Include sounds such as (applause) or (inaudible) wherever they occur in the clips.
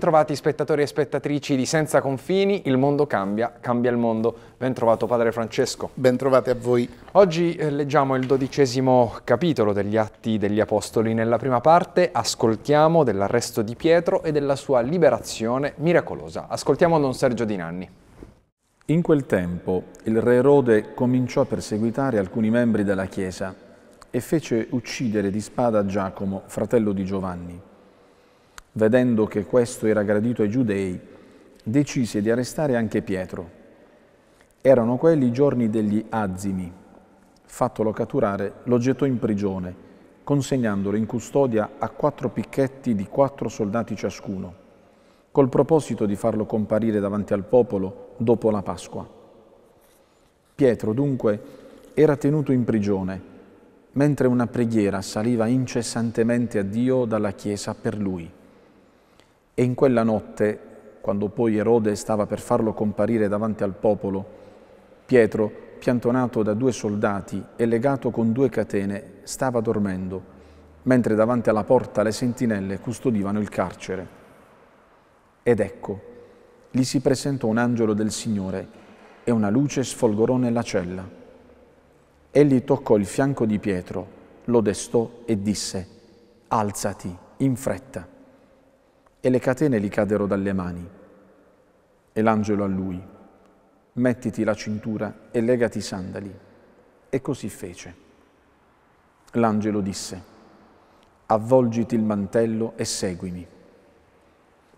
Bentrovati spettatori e spettatrici di Senza Confini, il mondo cambia, cambia il mondo. Bentrovato padre Francesco. Bentrovati a voi. Oggi eh, leggiamo il dodicesimo capitolo degli Atti degli Apostoli. Nella prima parte ascoltiamo dell'arresto di Pietro e della sua liberazione miracolosa. Ascoltiamo Don Sergio Di Nanni. In quel tempo il re Erode cominciò a perseguitare alcuni membri della Chiesa e fece uccidere di spada Giacomo, fratello di Giovanni vedendo che questo era gradito ai giudei, decise di arrestare anche Pietro. Erano quelli i giorni degli azimi. Fattolo catturare, lo gettò in prigione, consegnandolo in custodia a quattro picchetti di quattro soldati ciascuno, col proposito di farlo comparire davanti al popolo dopo la Pasqua. Pietro, dunque, era tenuto in prigione, mentre una preghiera saliva incessantemente a Dio dalla Chiesa per lui. E in quella notte, quando poi Erode stava per farlo comparire davanti al popolo, Pietro, piantonato da due soldati e legato con due catene, stava dormendo, mentre davanti alla porta le sentinelle custodivano il carcere. Ed ecco, gli si presentò un angelo del Signore e una luce sfolgorò nella cella. Egli toccò il fianco di Pietro, lo destò e disse, alzati in fretta e le catene gli caddero dalle mani. E l'angelo a lui, mettiti la cintura e legati i sandali. E così fece. L'angelo disse, avvolgiti il mantello e seguimi.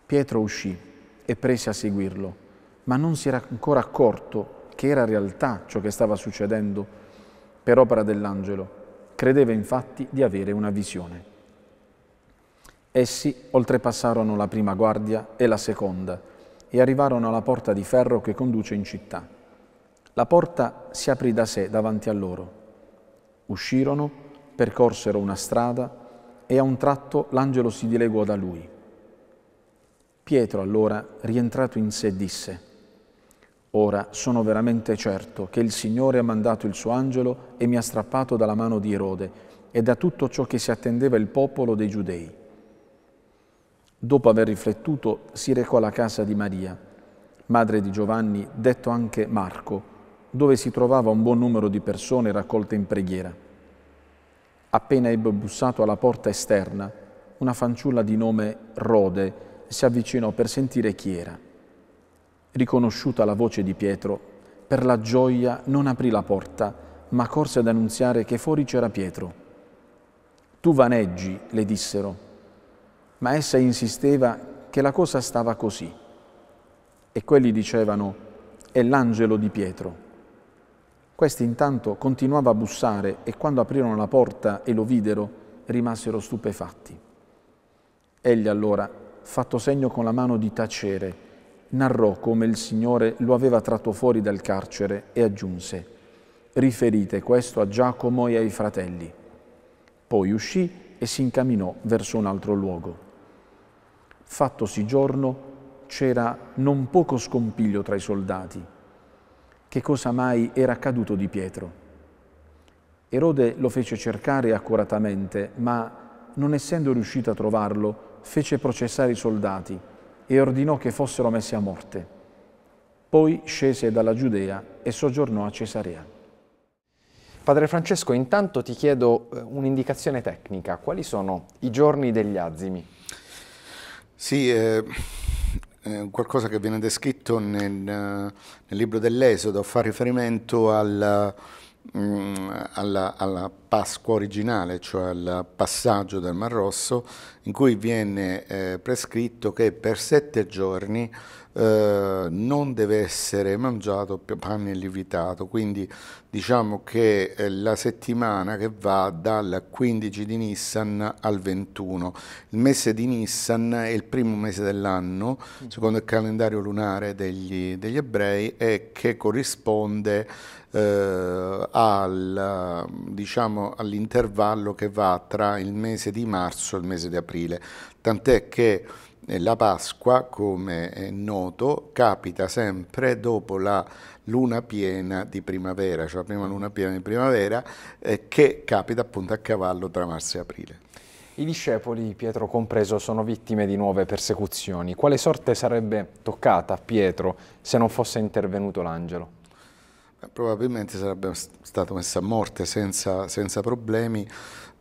Pietro uscì e prese a seguirlo, ma non si era ancora accorto che era realtà ciò che stava succedendo per opera dell'angelo. Credeva infatti di avere una visione. Essi oltrepassarono la prima guardia e la seconda e arrivarono alla porta di ferro che conduce in città. La porta si aprì da sé davanti a loro. Uscirono, percorsero una strada e a un tratto l'angelo si dileguò da lui. Pietro allora, rientrato in sé, disse, Ora sono veramente certo che il Signore ha mandato il suo angelo e mi ha strappato dalla mano di Erode e da tutto ciò che si attendeva il popolo dei giudei Dopo aver riflettuto, si recò alla casa di Maria, madre di Giovanni, detto anche Marco, dove si trovava un buon numero di persone raccolte in preghiera. Appena ebbe bussato alla porta esterna, una fanciulla di nome Rode si avvicinò per sentire chi era. Riconosciuta la voce di Pietro, per la gioia non aprì la porta, ma corse ad annunziare che fuori c'era Pietro. Tu vaneggi, le dissero ma essa insisteva che la cosa stava così. E quelli dicevano, è l'angelo di Pietro. Questi intanto continuava a bussare e quando aprirono la porta e lo videro, rimasero stupefatti. Egli allora, fatto segno con la mano di tacere, narrò come il Signore lo aveva tratto fuori dal carcere e aggiunse, riferite questo a Giacomo e ai fratelli. Poi uscì e si incamminò verso un altro luogo. Fattosi giorno, c'era non poco scompiglio tra i soldati. Che cosa mai era accaduto di Pietro? Erode lo fece cercare accuratamente, ma non essendo riuscito a trovarlo, fece processare i soldati e ordinò che fossero messi a morte. Poi scese dalla Giudea e soggiornò a Cesarea. Padre Francesco, intanto ti chiedo eh, un'indicazione tecnica. Quali sono i giorni degli azimi? Sì, è qualcosa che viene descritto nel, nel, libro dell'Esodo, fa riferimento alla, mm, alla, alla, Pasqua originale, cioè al passaggio del Mar Rosso, in cui viene eh, prescritto che per sette giorni eh, non deve essere mangiato pane lievitato, quindi diciamo che è eh, la settimana che va dal 15 di Nissan al 21. Il mese di Nissan è il primo mese dell'anno, mm. secondo il calendario lunare degli, degli ebrei, e che corrisponde eh, al, diciamo, all'intervallo che va tra il mese di marzo e il mese di aprile. Tant'è che la Pasqua, come è noto, capita sempre dopo la luna piena di primavera, cioè la prima luna piena di primavera, eh, che capita appunto a cavallo tra marzo e aprile. I discepoli, Pietro compreso, sono vittime di nuove persecuzioni. Quale sorte sarebbe toccata a Pietro se non fosse intervenuto l'angelo? Probabilmente sarebbe stato messo a morte senza, senza problemi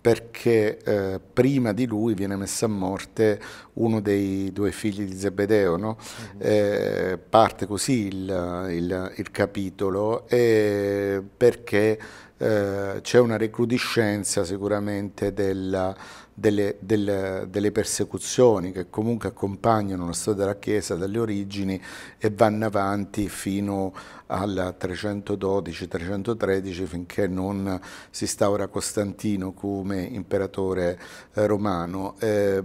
perché eh, prima di lui viene messo a morte uno dei due figli di Zebedeo. No? Mm -hmm. eh, parte così il, il, il capitolo eh, perché c'è una recrudescenza sicuramente della, delle, delle, delle, persecuzioni che comunque accompagnano la storia della Chiesa dalle origini e vanno avanti fino al 312-313 finché non si instaura Costantino come imperatore eh, romano. Eh,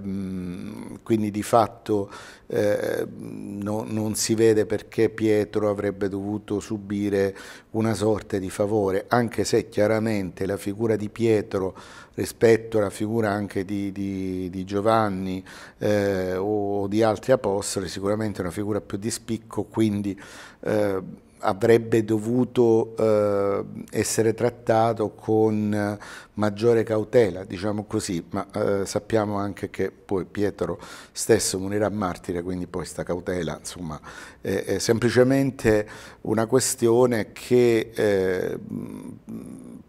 quindi di fatto eh, no, non si vede perché Pietro avrebbe dovuto subire una sorte di favore, anche se chiaramente la figura di Pietro rispetto alla figura anche di, di, di Giovanni eh, o di altri apostoli, sicuramente una figura più di spicco, quindi eh, avrebbe dovuto eh, essere trattato con maggiore cautela, diciamo così, ma eh, sappiamo anche che poi Pietro stesso morirà martire, quindi poi sta cautela, insomma, eh, è semplicemente una questione che eh,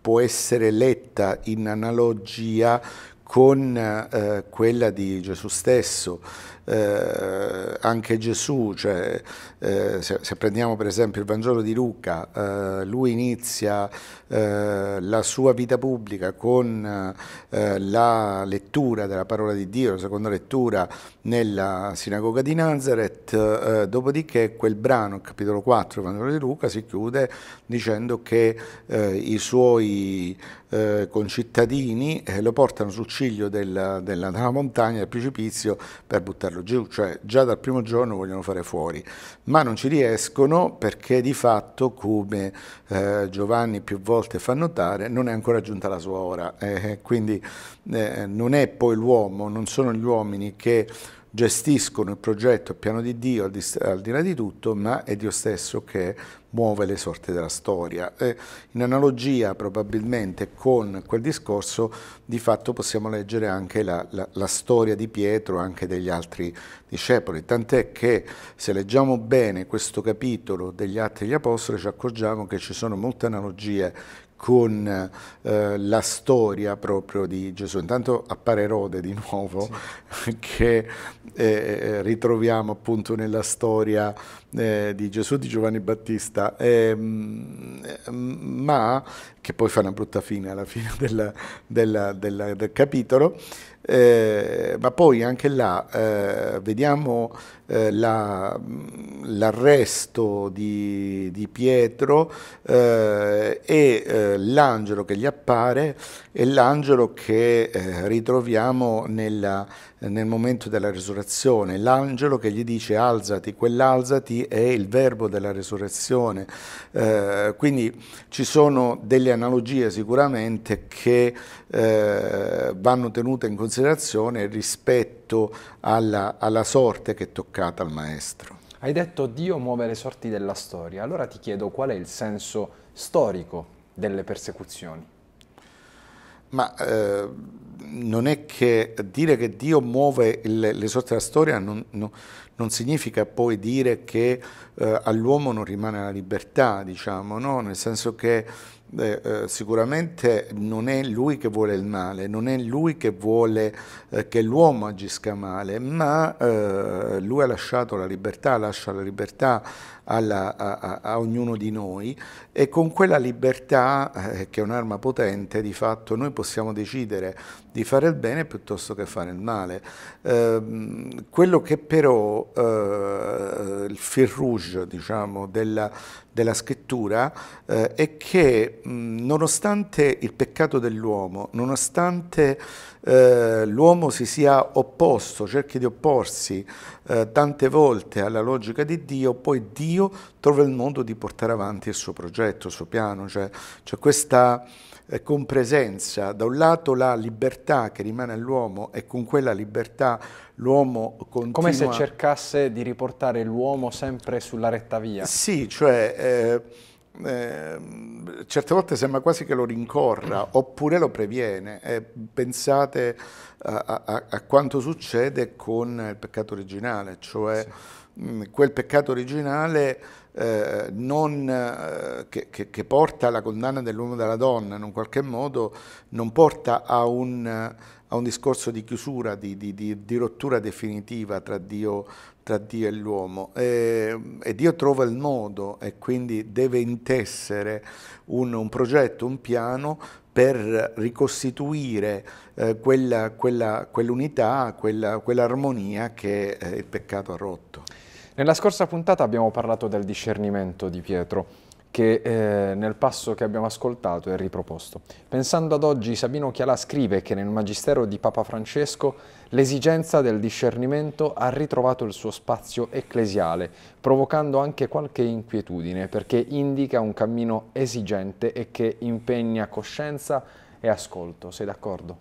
può essere letta in analogia con eh, quella di Gesù stesso. Eh, anche Gesù, cioè, eh, se, se, prendiamo per esempio il Vangelo di Luca, eh, lui inizia eh, la sua vita pubblica con eh, la lettura della parola di Dio, la seconda lettura nella sinagoga di Nazareth, eh, dopodiché quel brano, capitolo 4 del Vangelo di Luca, si chiude dicendo che i suoi concittadini lo portano sul ciglio del, della, della montagna, del precipizio, per buttarlo giù, cioè già dal primo giorno vogliono fare fuori ma non ci riescono perché di fatto, come eh, Giovanni più volte fa notare, non è ancora giunta la sua ora. Eh, eh, quindi eh, non è poi l'uomo, non sono gli uomini che gestiscono il progetto, il piano di Dio al di, al di là di tutto, ma è Dio stesso che muove le sorti della storia. Eh, in analogia probabilmente con quel discorso di fatto possiamo leggere anche la, la, la storia di Pietro, anche degli altri discepoli, tant'è che se leggiamo bene questo capitolo degli Atti degli Apostoli ci accorgiamo che ci sono molte analogie con eh, la storia proprio di Gesù. Intanto appare Erode di nuovo, sì. (laughs) che eh, eh, ritroviamo appunto nella storia eh, di Gesù di Giovanni Battista, ehm, ehm, ma che poi fa una brutta fine alla fine (laughs) della, della, della, del capitolo, eh, ma poi anche là eh, vediamo eh, la, l'arresto di, di Pietro eh, e eh, l'angelo che gli appare e l'angelo che eh, ritroviamo nella nel momento della resurrezione. L'angelo che gli dice alzati, quell'alzati è il verbo della resurrezione. Eh, quindi ci sono delle analogie sicuramente che eh, vanno tenute in considerazione rispetto alla, alla sorte che è toccata al Maestro. Hai detto Dio muove le sorti della storia, allora ti chiedo qual è il senso storico delle persecuzioni? Ma eh, non è che dire che Dio muove le, le sorti della storia non, non, non, significa poi dire che eh, all'uomo non rimane la libertà, diciamo, no? nel senso che eh, eh, sicuramente non è lui che vuole il male, non è lui che vuole eh, che l'uomo agisca male, ma eh, lui ha lasciato la libertà, lascia la libertà alla, a, a, ognuno di noi e con quella libertà, eh, che è un'arma potente, di fatto noi possiamo decidere di fare il bene piuttosto che fare il male. Eh, quello che però eh, il fil rouge diciamo, della, della scrittura eh, è che mh, nonostante il peccato dell'uomo, nonostante eh, l'uomo si sia opposto, cerchi di opporsi eh, tante volte alla logica di Dio, poi Dio Dio trova il modo di portare avanti il suo progetto, il suo piano, cioè, cioè questa eh, compresenza, da un lato la libertà che rimane all'uomo e con quella libertà l'uomo continua... Come se cercasse di riportare l'uomo sempre sulla retta via. Sì, cioè... Eh, eh, certe volte sembra quasi che lo rincorra mm. oppure lo previene. Eh, pensate a, a, a, quanto succede con il peccato originale, cioè sì. Mm, quel peccato originale eh, non, eh, che, che, che, porta alla condanna dell'uomo e della donna, in un qualche modo non porta a un, eh, a un discorso di chiusura, di, di, di, di rottura definitiva tra Dio, tra Dio e l'uomo. E, e, Dio trova il modo e quindi deve intessere un, un progetto, un piano per ricostituire eh, quell'unità, quella, quell'armonia che eh, il peccato ha rotto. Nella scorsa puntata abbiamo parlato del discernimento di Pietro, che eh, nel passo che abbiamo ascoltato è riproposto. Pensando ad oggi, Sabino Chialà scrive che nel Magistero di Papa Francesco l'esigenza del discernimento ha ritrovato il suo spazio ecclesiale, provocando anche qualche inquietudine, perché indica un cammino esigente e che impegna coscienza e ascolto. Sei d'accordo?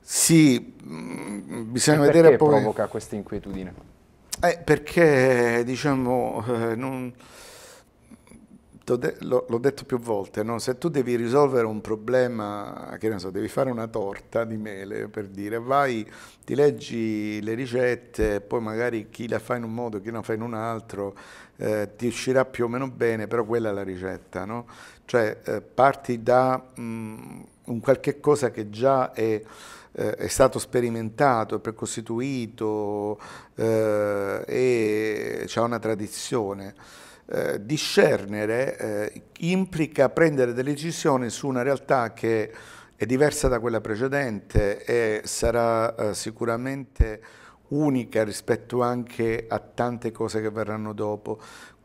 Sì, mm, bisogna e vedere poi... provoca questa inquietudine? Eh, perché diciamo, eh, non, l'ho detto più volte, no? se tu devi risolvere un problema, che ne so, devi fare una torta di mele per dire, vai, ti leggi le ricette, poi magari chi la fa in un modo, chi la fa in un altro, eh, ti uscirà più o meno bene, però quella è la ricetta, no? Cioè eh, parti da mh, mm, un qualche cosa che già è eh, è stato sperimentato, è precostituito eh, e c'è una tradizione. Eh, discernere eh, implica prendere delle decisioni su una realtà che è diversa da quella precedente e sarà eh, sicuramente unica rispetto anche a tante cose che verranno dopo.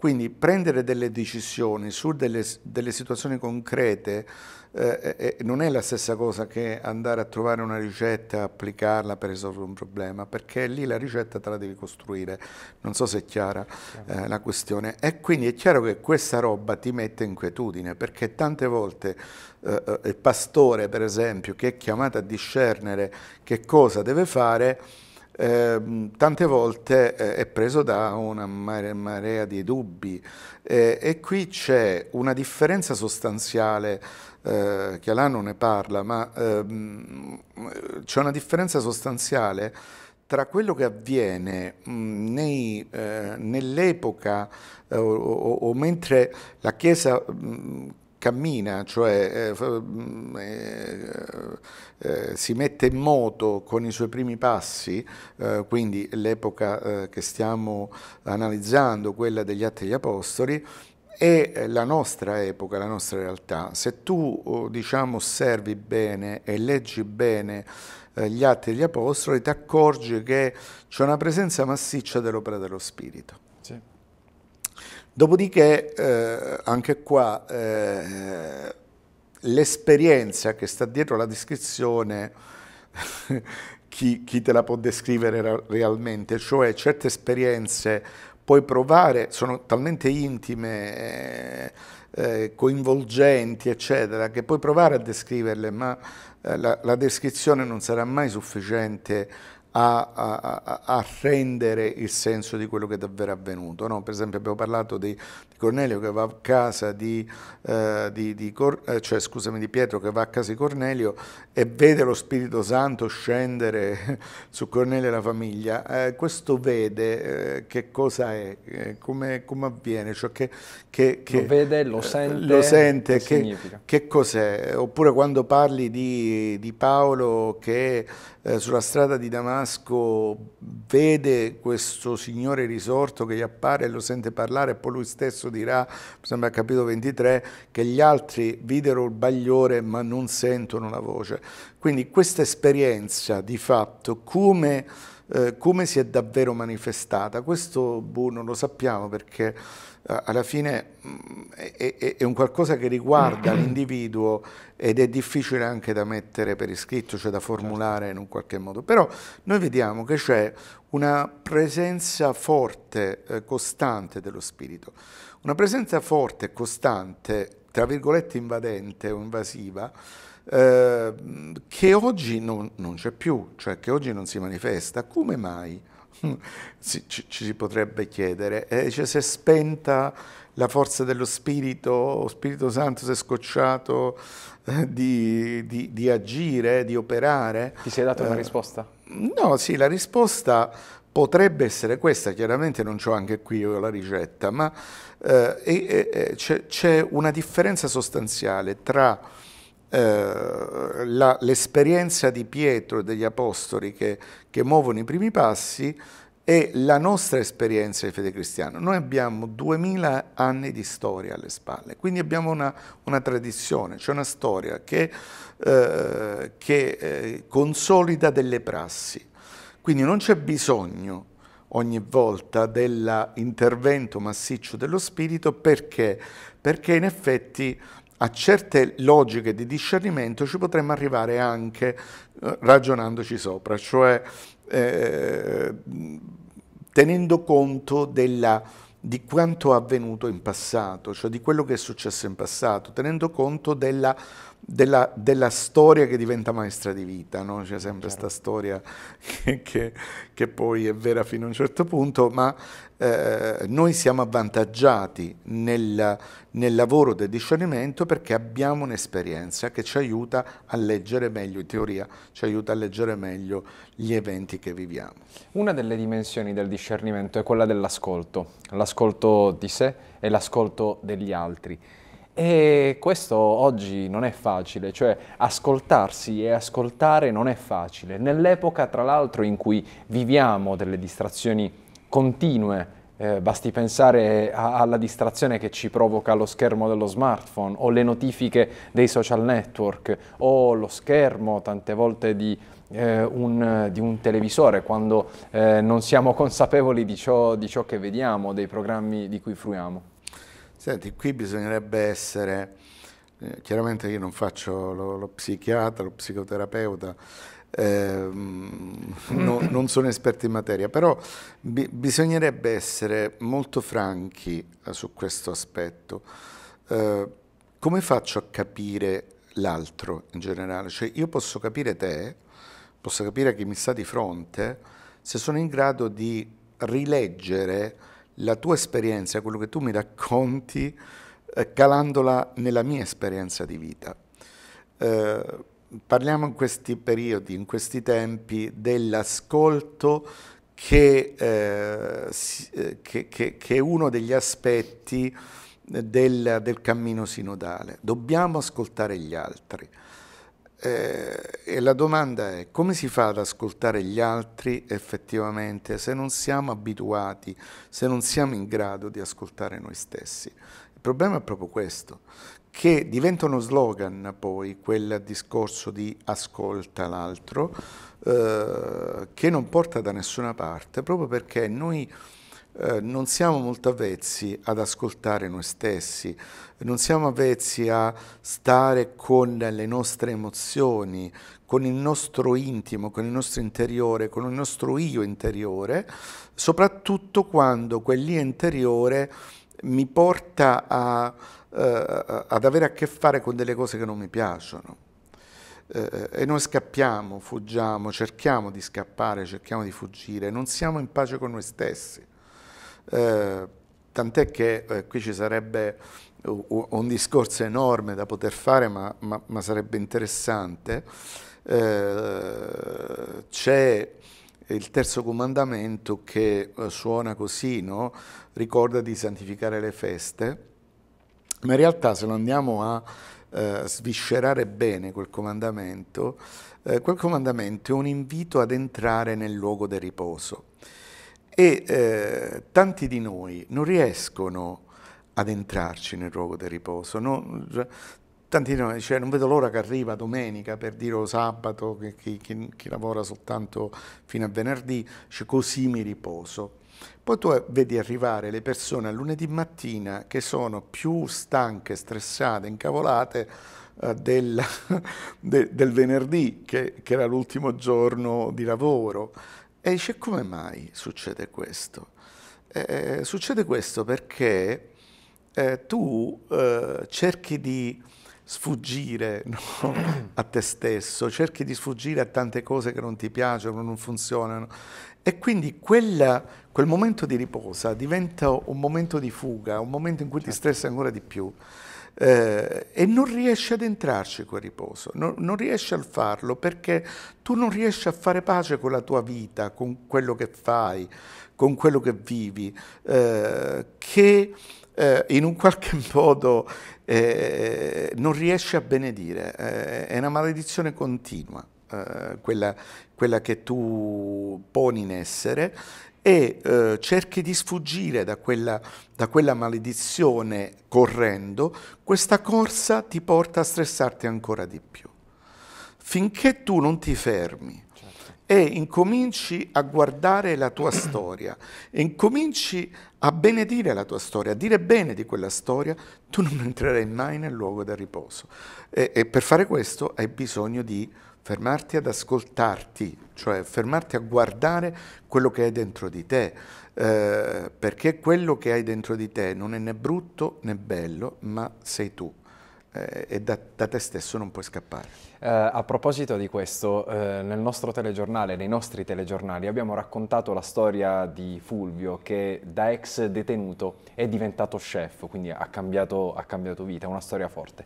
Quindi prendere delle decisioni su delle, delle situazioni concrete eh, eh, eh, non è la stessa cosa che andare a trovare una ricetta e applicarla per risolvere un problema, perché lì la ricetta te la devi costruire. Non so se è chiara eh, la questione. E quindi è chiaro che questa roba ti mette inquietudine, perché tante volte eh, eh, il pastore, per esempio, che è chiamato a discernere che cosa deve fare, Ehm, tante volte eh, è preso da una marea di dubbi e qui c'è una differenza sostanziale, eh, Chialà non ne parla, ma ehm, c'è una differenza sostanziale tra quello che avviene mm, eh, nell'epoca eh, o, o, o, mentre la Chiesa mh, mm, cammina, cioè eh, mm, eh, eh, si mette in moto con i suoi primi passi, eh, quindi l'epoca eh, che stiamo analizzando, quella degli Atti degli Apostoli, è eh, la nostra epoca, la nostra realtà. Se tu, oh, diciamo, osservi bene e leggi bene gli Atti degli Apostoli, ti accorgi che c'è una presenza massiccia dell'opera dello Spirito. Dopodiché, eh, anche qua, eh, l'esperienza che sta dietro la descrizione, (laughs) chi, chi te la può descrivere realmente? Cioè certe esperienze puoi provare, sono talmente intime, eh, eh coinvolgenti, eccetera, che puoi provare a descriverle, ma eh, la, la descrizione non sarà mai sufficiente a, a, a, rendere il senso di quello che è davvero avvenuto. No? Per esempio abbiamo parlato di, Cornelio che va a casa di, eh, di, di, eh, cioè, scusami, di, Pietro che va a casa di Cornelio e vede lo Spirito Santo scendere (laughs) su Cornelio e la famiglia, eh, questo vede eh, che cosa è, eh, come, come, avviene, cioè che, che, che, lo vede, lo eh, sente, lo sente che, che cos'è, oppure quando parli di, di Paolo che sulla strada di Damasco vede questo Signore risorto che gli appare e lo sente parlare e poi lui stesso stesso dirà, mi sembra capitolo 23, che gli altri videro il bagliore ma non sentono la voce. Quindi questa esperienza di fatto come, eh, come si è davvero manifestata, questo boh, non lo sappiamo perché eh, alla fine mm, è, è, è, un qualcosa che riguarda mm. l'individuo ed è difficile anche da mettere per iscritto, cioè da certo. formulare in un qualche modo. Però noi vediamo che c'è una presenza forte, eh, costante dello spirito. Una presenza forte, costante, tra virgolette invadente o invasiva, eh, che oggi non, non c'è più, cioè che oggi non si manifesta. Come mai? (laughs) ci, ci, si potrebbe chiedere. Eh, cioè, si è spenta la forza dello Spirito, lo Spirito Santo si è scocciato eh, di, di, di, agire, di operare. Ti sei dato eh, una risposta? No, sì, la risposta potrebbe essere questa, chiaramente non ho anche qui io la ricetta, ma eh, c'è una differenza sostanziale tra eh, l'esperienza di Pietro e degli Apostoli che, che muovono i primi passi e la nostra esperienza di fede cristiana. Noi abbiamo 2000 anni di storia alle spalle, quindi abbiamo una, una tradizione, c'è cioè una storia che, eh, che eh, consolida delle prassi. Quindi non c'è bisogno ogni volta dell'intervento massiccio dello spirito perché? Perché in effetti a certe logiche di discernimento ci potremmo arrivare anche eh, ragionandoci sopra, cioè eh, tenendo conto della, di quanto avvenuto in passato, cioè di quello che è successo in passato, tenendo conto della della, della, storia che diventa maestra di vita, no? c'è sempre questa storia che, che, che, poi è vera fino a un certo punto, ma eh, noi siamo avvantaggiati nel, nel lavoro del discernimento perché abbiamo un'esperienza che ci aiuta a leggere meglio, in teoria ci aiuta a leggere meglio gli eventi che viviamo. Una delle dimensioni del discernimento è quella dell'ascolto, l'ascolto di sé e l'ascolto degli altri. E questo oggi non è facile, cioè ascoltarsi e ascoltare non è facile. Nell'epoca, tra l'altro, in cui viviamo delle distrazioni continue, eh, basti pensare a, alla distrazione che ci provoca lo schermo dello smartphone o le notifiche dei social network o lo schermo tante volte di, eh, un, di un, televisore quando eh, non siamo consapevoli di ciò, di ciò che vediamo, dei programmi di cui fruiamo. Senti, qui bisognerebbe essere, eh, chiaramente io non faccio lo, lo psichiatra, lo psicoterapeuta, eh, no, (clears throat) non sono esperto in materia, però bi bisognerebbe essere molto franchi eh, su questo aspetto. Eh, come faccio a capire l'altro in generale? Cioè io posso capire te, posso capire chi mi sta di fronte, se sono in grado di rileggere la tua esperienza, quello che tu mi racconti, eh, calandola nella mia esperienza di vita. Eh, parliamo in questi periodi, in questi tempi, dell'ascolto che, eh, eh che, che, che, è uno degli aspetti eh, del, del cammino sinodale. Dobbiamo ascoltare gli altri. Eh, e la domanda è come si fa ad ascoltare gli altri effettivamente se non siamo abituati, se non siamo in grado di ascoltare noi stessi? Il problema è proprio questo, che diventa uno slogan poi quel discorso di ascolta l'altro eh, che non porta da nessuna parte proprio perché noi eh, non siamo molto avvezzi ad ascoltare noi stessi, non siamo avvezzi a stare con le nostre emozioni, con il nostro intimo, con il nostro interiore, con il nostro io interiore, soprattutto quando quell'io interiore mi porta a, eh, ad avere a che fare con delle cose che non mi piacciono. Eh, eh e noi scappiamo, fuggiamo, cerchiamo di scappare, cerchiamo di fuggire, non siamo in pace con noi stessi. Eh, tant'è che eh, qui ci sarebbe un discorso enorme da poter fare, ma, ma, ma sarebbe interessante. Eh, c'è il terzo comandamento che eh, suona così, no? ricorda di santificare le feste, ma in realtà se lo andiamo a eh, sviscerare bene quel comandamento, eh, quel comandamento è un invito ad entrare nel luogo del riposo e eh, tanti di noi non riescono ad entrarci nel luogo del riposo. Non, tanti di noi cioè, non vedo l'ora che arriva domenica per dire o oh, sabato, chi, chi, chi lavora soltanto fino a venerdì, cioè, così mi riposo. Poi tu eh, vedi arrivare le persone a lunedì mattina che sono più stanche, stressate, incavolate eh, del, (laughs) de, del, venerdì, che, che era l'ultimo giorno di lavoro. E dice come mai succede questo? Eh, succede questo perché eh, tu eh, cerchi di sfuggire (laughs) no? a te stesso, cerchi di sfuggire a tante cose che non ti piacciono, non funzionano. E quindi quella, quel momento di riposa diventa un momento di fuga, un momento in cui certo. ti stressa ancora di più eh, e non riesci ad entrarci quel riposo, non, non riesci a farlo perché tu non riesci a fare pace con la tua vita, con quello che fai, con quello che vivi, eh, che eh, in un qualche (laughs) modo eh, non riesci a benedire, eh, è una maledizione continua eh, quella, quella che tu poni in essere e eh, cerchi di sfuggire da quella, da quella maledizione correndo, questa corsa ti porta a stressarti ancora di più. Finché tu non ti fermi certo. e incominci a guardare la tua (clears throat) storia, e incominci a benedire la tua storia, a dire bene di quella storia, tu non entrerai mai nel luogo del riposo. E, e per fare questo hai bisogno di fermarti ad ascoltarti, cioè fermarti a guardare quello che hai dentro di te, eh, perché quello che hai dentro di te non è né brutto né bello, ma sei tu eh, e da, da, te stesso non puoi scappare. Eh, a proposito di questo, eh, nel nostro telegiornale, nei nostri telegiornali, abbiamo raccontato la storia di Fulvio che da ex detenuto è diventato chef, quindi ha cambiato, ha cambiato vita, è una storia forte.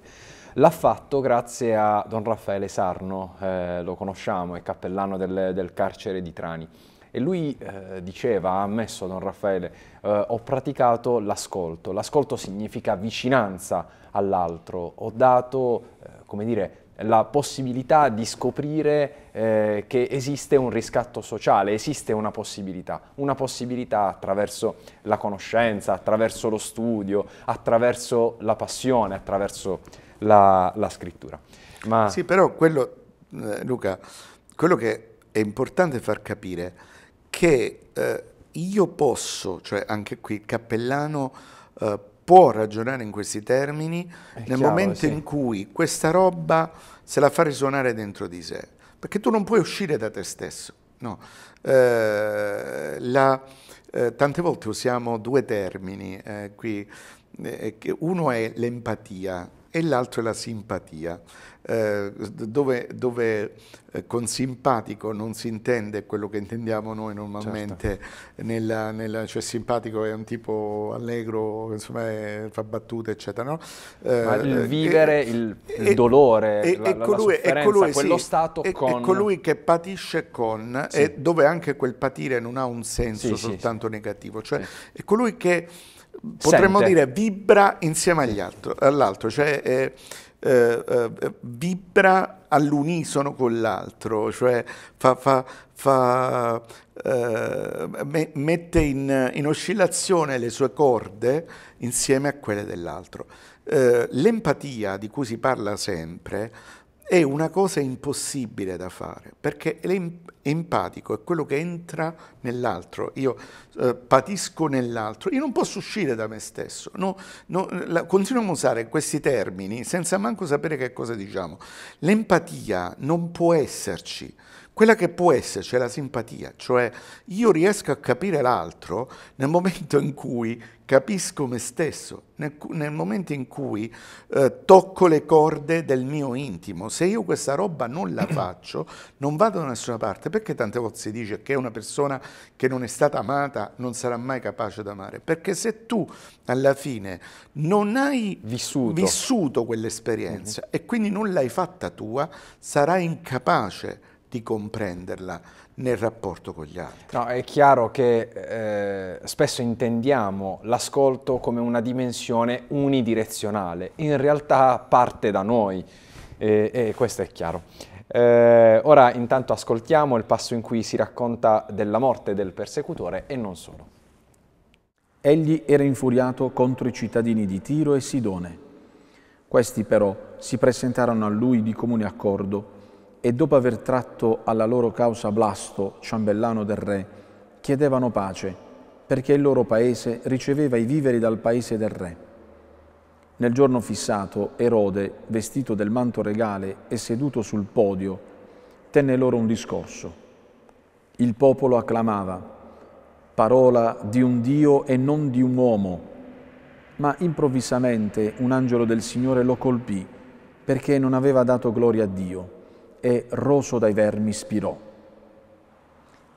L'ha fatto grazie a Don Raffaele Sarno, eh, lo conosciamo, è cappellano del, del carcere di Trani. E lui eh, diceva, ha ammesso Don Raffaele, eh, ho praticato l'ascolto. L'ascolto significa vicinanza all'altro. Ho dato, eh, come dire, la possibilità di scoprire eh, che esiste un riscatto sociale, esiste una possibilità, una possibilità attraverso la conoscenza, attraverso lo studio, attraverso la passione, attraverso la, la scrittura. Ma... Sì, però quello, eh, Luca, quello che è importante far capire è che eh, io posso, cioè anche qui il cappellano eh, può ragionare in questi termini è nel chiaro, momento sì. in cui questa roba se la fa risuonare dentro di sé, perché tu non puoi uscire da te stesso. No. Eh, la, eh, tante volte usiamo due termini eh, qui, uno è l'empatia, e l'altro è la simpatia, eh, dove, dove eh, con simpatico non si intende quello che intendiamo noi normalmente, certo. nella, nella, cioè simpatico è un tipo allegro, insomma, è, fa battute, eccetera. No? Eh, Ma il eh, vivere, il, il dolore, e, la, e colui, la colui, quello sì, stato e, con... È colui che patisce con, sì. e dove anche quel patire non ha un senso sì, soltanto negativo, cioè è colui che potremmo Sente. dire vibra insieme agli altro, all'altro, cioè eh, eh, eh vibra all'unisono con l'altro, cioè fa, fa, fa, eh, me, mette in, in, oscillazione le sue corde insieme a quelle dell'altro. Eh, l'empatia di cui si parla sempre è una cosa impossibile da fare, perché l'empatico è quello che entra nell'altro, io eh, patisco nell'altro, io non posso uscire da me stesso, no, no, la, continuiamo a usare questi termini senza manco sapere che cosa diciamo. L'empatia non può esserci quella che può esserci è la simpatia, cioè io riesco a capire l'altro nel momento in cui capisco me stesso, nel, nel momento in cui eh, tocco le corde del mio intimo. Se io questa roba non la (clears throat) faccio, non vado da nessuna parte, perché tante volte si dice che una persona che non è stata amata non sarà mai capace d'amare? perché se tu alla fine non hai vissuto, vissuto quell'esperienza mm -hmm. e quindi non l'hai fatta tua, sarai incapace di comprenderla nel rapporto con gli altri. No, è chiaro che eh, spesso intendiamo l'ascolto come una dimensione unidirezionale, in realtà parte da noi e, e questo è chiaro. Eh, ora intanto ascoltiamo il passo in cui si racconta della morte del persecutore e non solo. Egli era infuriato contro i cittadini di Tiro e Sidone. Questi però si presentarono a lui di comune accordo e dopo aver tratto alla loro causa Blasto, ciambellano del re, chiedevano pace, perché il loro paese riceveva i viveri dal paese del re. Nel giorno fissato, Erode, vestito del manto regale e seduto sul podio, tenne loro un discorso. Il popolo acclamava, parola di un Dio e non di un uomo, ma improvvisamente un angelo del Signore lo colpì perché non aveva dato gloria a Dio e roso dai vermi spirò.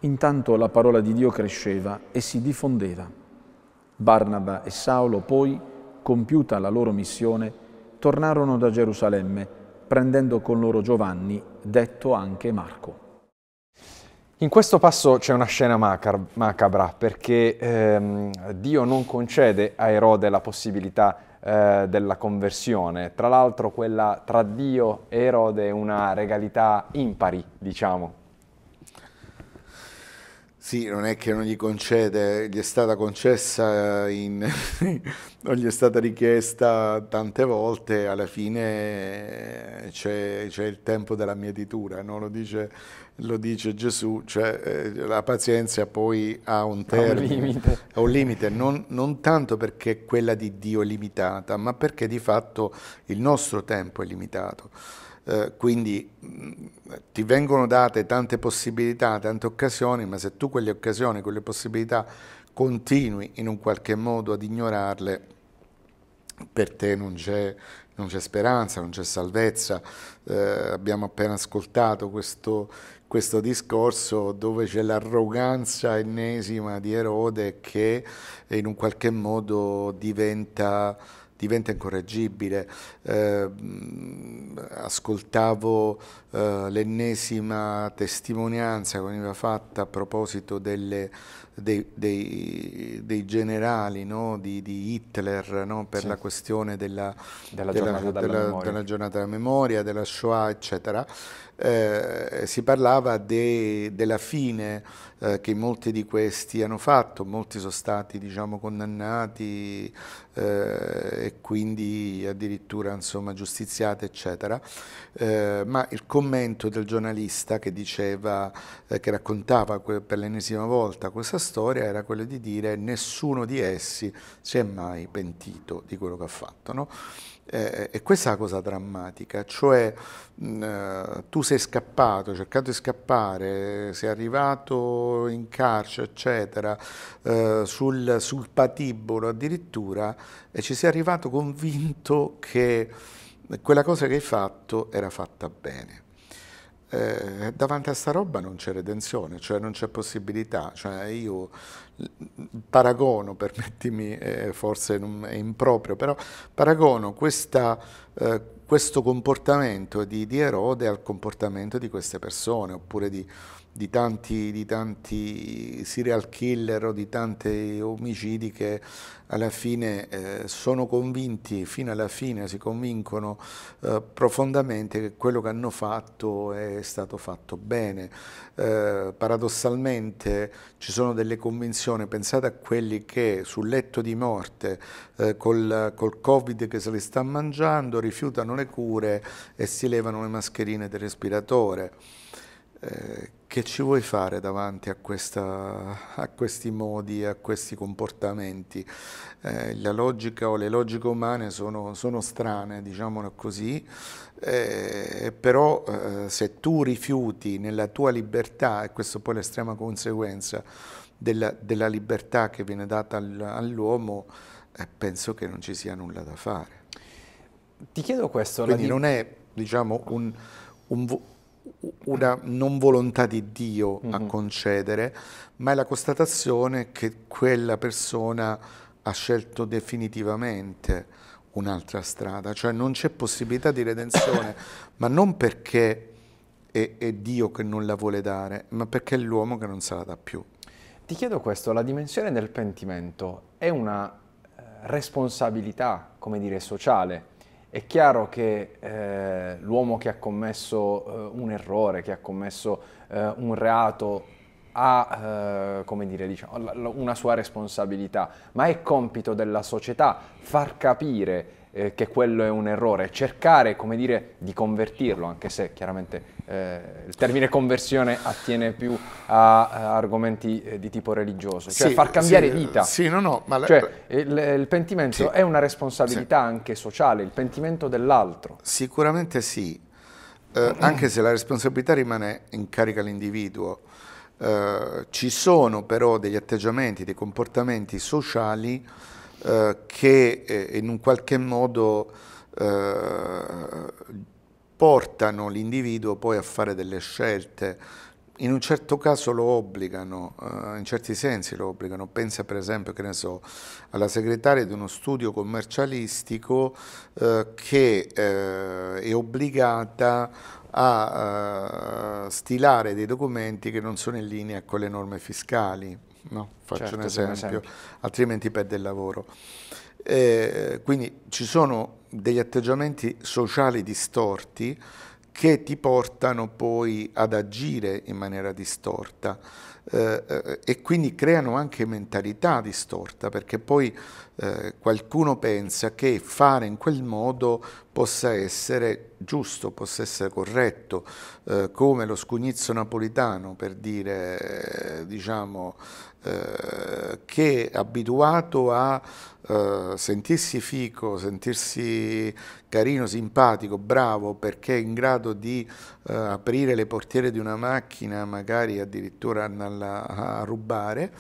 Intanto la parola di Dio cresceva e si diffondeva. Barnaba e Saulo poi, compiuta la loro missione, tornarono da Gerusalemme, prendendo con loro Giovanni, detto anche Marco. In questo passo c'è una scena macabra perché ehm, Dio non concede a Erode la possibilità di eh, della conversione. Tra l'altro quella tra Dio e Erode è una regalità impari, diciamo. Sì, non è che non gli concede, gli è stata concessa, in, (laughs) non gli è stata richiesta tante volte, alla fine c'è, c'è il tempo della mietitura, no? lo dice lo dice Gesù, cioè eh, la pazienza poi ha un termine, ha un limite, ha un limite. Non, non, tanto perché quella di Dio è limitata, ma perché di fatto il nostro tempo è limitato. Eh, quindi mh, mm, ti vengono date tante possibilità, tante occasioni, ma se tu quelle occasioni, quelle possibilità continui in un qualche modo ad ignorarle, per te non c'è non c'è speranza, non c'è salvezza. Eh, abbiamo appena ascoltato questo, questo discorso dove c'è l'arroganza ennesima di Erode che in un qualche modo diventa diventa incorreggibile. Eh, ascoltavo eh, l'ennesima testimonianza che veniva fatta a proposito delle, dei, dei, dei, generali no? di, di, Hitler no? per sì. la questione della, della, della, giornata della, giornata della memoria, della Shoah, eccetera. Eh, si parlava de, della fine eh, che molti di questi hanno fatto, molti sono stati diciamo, condannati eh, e quindi addirittura insomma, giustiziati, eccetera. Eh, ma il commento del giornalista che diceva, eh, che raccontava per l'ennesima volta questa storia era quello di dire nessuno di essi si è mai pentito di quello che ha fatto. No? Eh, eh, e questa è la cosa drammatica, cioè mh, eh, tu sei scappato, cercato di scappare, sei arrivato in carcere, eccetera, eh, sul, sul, patibolo addirittura, e ci sei arrivato convinto che quella cosa che hai fatto era fatta bene eh, davanti a sta roba non c'è redenzione, cioè non c'è possibilità, cioè io paragono, (laughs) permettimi, eh, forse è improprio, però paragono questa, eh, questo comportamento di, di Erode al comportamento di queste persone, oppure di di tanti, di tanti, serial killer o di tanti omicidi che alla fine eh, sono convinti, fino alla fine si convincono eh, profondamente che quello che hanno fatto è stato fatto bene. Eh, paradossalmente ci sono delle convinzioni, pensate a quelli che sul letto di morte eh, col, col Covid che se li sta mangiando rifiutano le cure e si levano le mascherine del respiratore. Eh, che ci vuoi fare davanti a, questa, a, questi modi, a questi comportamenti? Eh, la logica o le logiche umane sono, sono strane, diciamolo così, eh, però eh, se tu rifiuti nella tua libertà, e questo poi è l'estrema conseguenza della, della, libertà che viene data all'uomo, eh, penso che non ci sia nulla da fare. Ti chiedo questo. Quindi non è diciamo, un, un una non volontà di Dio mm-hmm. a mhm. concedere, ma è la constatazione che quella persona ha scelto definitivamente un'altra strada, cioè non c'è possibilità di redenzione, (coughs) ma non perché è, è, Dio che non la vuole dare, ma perché è l'uomo che non se la dà più. Ti chiedo questo, la dimensione del pentimento è una eh, responsabilità, come dire, sociale, è chiaro che eh, l'uomo che ha commesso eh, un errore, che ha commesso eh, un reato, ha eh, come dire, diciamo, una sua responsabilità, ma è compito della società far capire eh, che quello è un errore, cercare come dire, di convertirlo, anche se chiaramente eh, il termine conversione attiene più a, a argomenti eh, di tipo religioso, cioè sì, far cambiare sì, vita. Sì, no, no, ma cioè, il, il, pentimento sì, è una responsabilità anche sociale, il pentimento dell'altro. Sicuramente sì, eh, anche se la responsabilità rimane in carica all'individuo. Eh, ci sono però degli atteggiamenti, dei comportamenti sociali eh, che in un qualche modo portano l'individuo poi a fare delle scelte, in un certo caso lo obbligano, eh, in certi sensi lo obbligano, pensa per esempio, che ne so, alla segretaria di uno studio commercialistico eh, che eh, è obbligata a stilare dei documenti che non sono in linea con le norme fiscali, no? faccio certo, un esempio, esempio, altrimenti perde il lavoro. Eh, quindi ci sono degli atteggiamenti sociali distorti che ti portano poi ad agire in maniera distorta eh, eh e quindi creano anche mentalità distorta perché poi eh, qualcuno pensa che fare in quel modo possa essere giusto, possa essere corretto, eh, come lo scugnizzo napolitano per dire, eh, diciamo, eh, che abituato a eh, sentirsi fico, sentirsi carino, simpatico, bravo, perché è in grado di eh, aprire le portiere di una macchina, magari addirittura a, a rubare,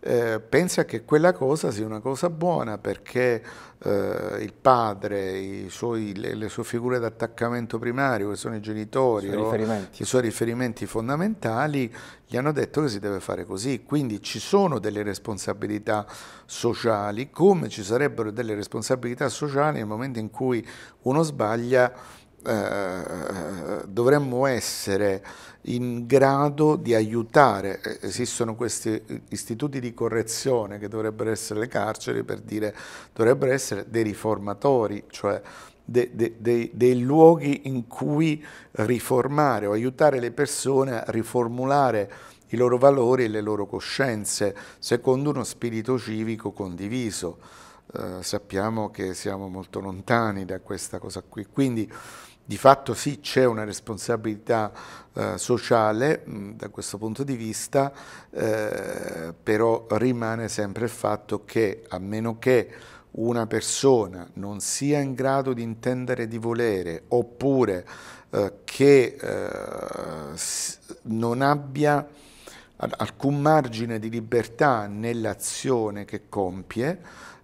eh, pensa che quella cosa sia una cosa buona perché eh, il padre, suoi, le, le, sue figure d'attaccamento primario, che sono i genitori, i suoi, i suoi riferimenti fondamentali, gli hanno detto che si deve fare così. Quindi ci sono delle responsabilità sociali, come ci sarebbero delle responsabilità sociali nel momento in cui uno sbaglia eh, dovremmo essere in grado di aiutare. Eh, esistono questi eh, istituti di correzione che dovrebbero essere le carceri per dire dovrebbero essere dei riformatori, cioè dei, dei, dei, dei luoghi in cui riformare o aiutare le persone a riformulare i loro valori e le loro coscienze secondo uno spirito civico condiviso. Eh, sappiamo che siamo molto lontani da questa cosa qui, quindi di fatto sì, c'è una responsabilità eh, sociale mh, mm, da questo punto di vista, eh, però rimane sempre il fatto che a meno che una persona non sia in grado di intendere di volere oppure eh, che eh, non abbia alcun margine di libertà nell'azione che compie,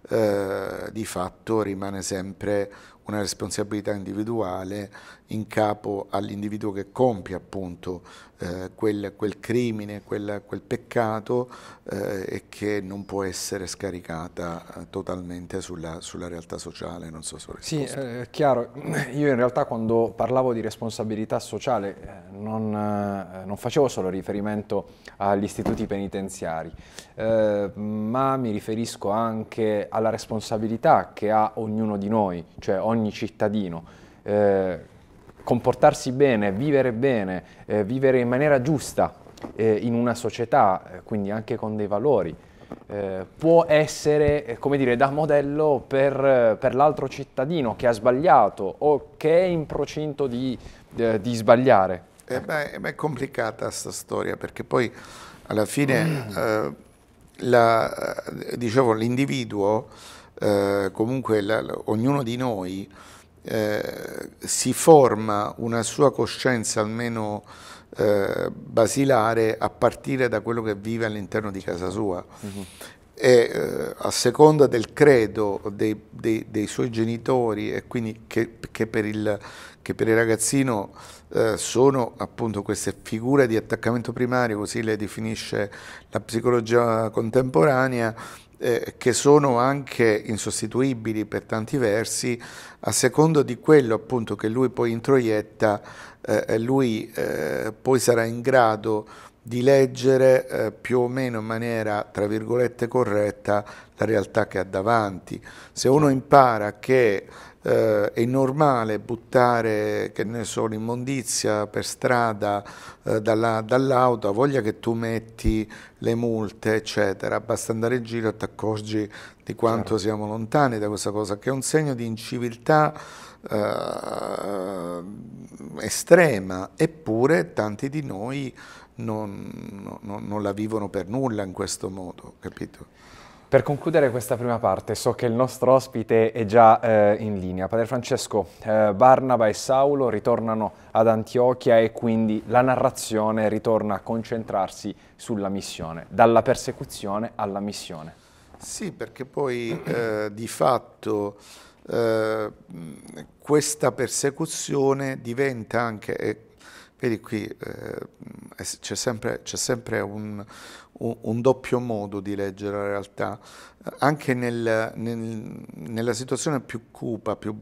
eh, di fatto rimane sempre una responsabilità individuale in capo all'individuo che compie appunto eh, quel, quel, crimine, quel, quel peccato eh, e che non può essere scaricata eh, totalmente sulla, sulla realtà sociale. Non so se Sì, eh, chiaro. Io in realtà quando parlavo di responsabilità sociale eh, non, eh, non facevo solo riferimento agli istituti penitenziari, ma mi riferisco anche alla responsabilità che ha ognuno di noi, cioè ogni cittadino. Eh, comportarsi bene, vivere bene, eh, vivere in maniera giusta eh, in una società, eh, quindi anche con dei valori, eh, può essere, eh, come dire, da modello per, eh, per l'altro cittadino che ha sbagliato o che è in procinto di, di sbagliare. Eh beh, è complicata questa storia perché poi alla fine, mm. l'individuo, diciamo, comunque la, ognuno di noi, eh, si forma una sua coscienza almeno eh, basilare a partire da quello che vive all'interno di casa sua. Uh mm-hmm. -huh. E eh, a seconda del credo dei, dei, dei suoi genitori, e quindi che, che, per, il, che per, il, ragazzino eh, sono appunto queste figure di attaccamento primario, così le definisce la psicologia contemporanea, eh, che sono anche insostituibili per tanti versi, a secondo di quello appunto che lui poi introietta, eh, eh lui eh, poi sarà in grado di leggere eh, più o meno in maniera, tra virgolette, corretta la realtà che ha davanti. Se uno impara che eh, è normale buttare, che ne so, l'immondizia per strada eh, dall'auto, voglia che tu metti le multe, eccetera, basta andare in giro e ti accorgi di quanto certo. siamo lontani da questa cosa, che è un segno di inciviltà eh, estrema, eppure tanti di noi non, non, non la vivono per nulla in questo modo, capito? Per concludere questa prima parte, so che il nostro ospite è già eh, in linea. Padre Francesco, eh, Barnaba e Saulo ritornano ad Antiochia e quindi la narrazione ritorna a concentrarsi sulla missione, dalla persecuzione alla missione. Sì, perché poi eh, di fatto eh, questa persecuzione diventa anche, eh, vedi qui, eh, c'è sempre, sempre un, un doppio modo di leggere la realtà, anche nel, nel, nella situazione più cupa, più,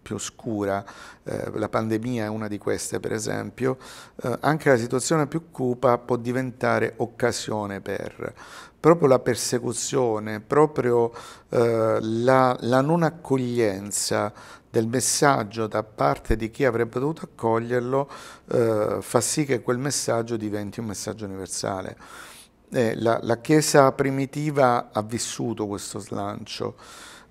più oscura, eh, la pandemia è una di queste per esempio, eh, anche la situazione più cupa può diventare occasione per proprio la persecuzione, proprio eh, la, la non accoglienza del messaggio da parte di chi avrebbe dovuto accoglierlo eh, fa sì che quel messaggio diventi un messaggio universale. Eh, la, la, Chiesa primitiva ha vissuto questo slancio.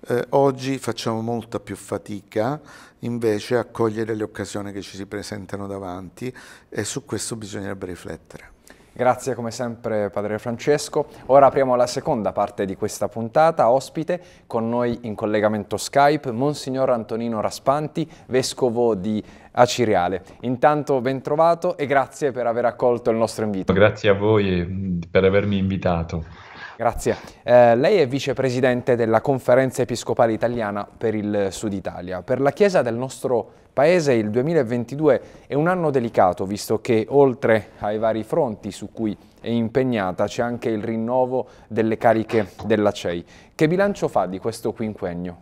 Eh, oggi facciamo molta più fatica invece a cogliere le occasioni che ci si presentano davanti e su questo bisognerebbe riflettere. Grazie come sempre Padre Francesco. Ora apriamo la seconda parte di questa puntata. Ospite con noi in collegamento Skype Monsignor Antonino Raspanti, vescovo di Acireale. Intanto ben trovato e grazie per aver accolto il nostro invito. Grazie a voi eh, per avermi invitato. Grazie. Eh, lei è vicepresidente della Conferenza Episcopale Italiana per il Sud Italia. Per la Chiesa del nostro Paese il 2022 è un anno delicato, visto che oltre ai vari fronti su cui è impegnata c'è anche il rinnovo delle cariche della CEI. Che bilancio fa di questo quinquennio?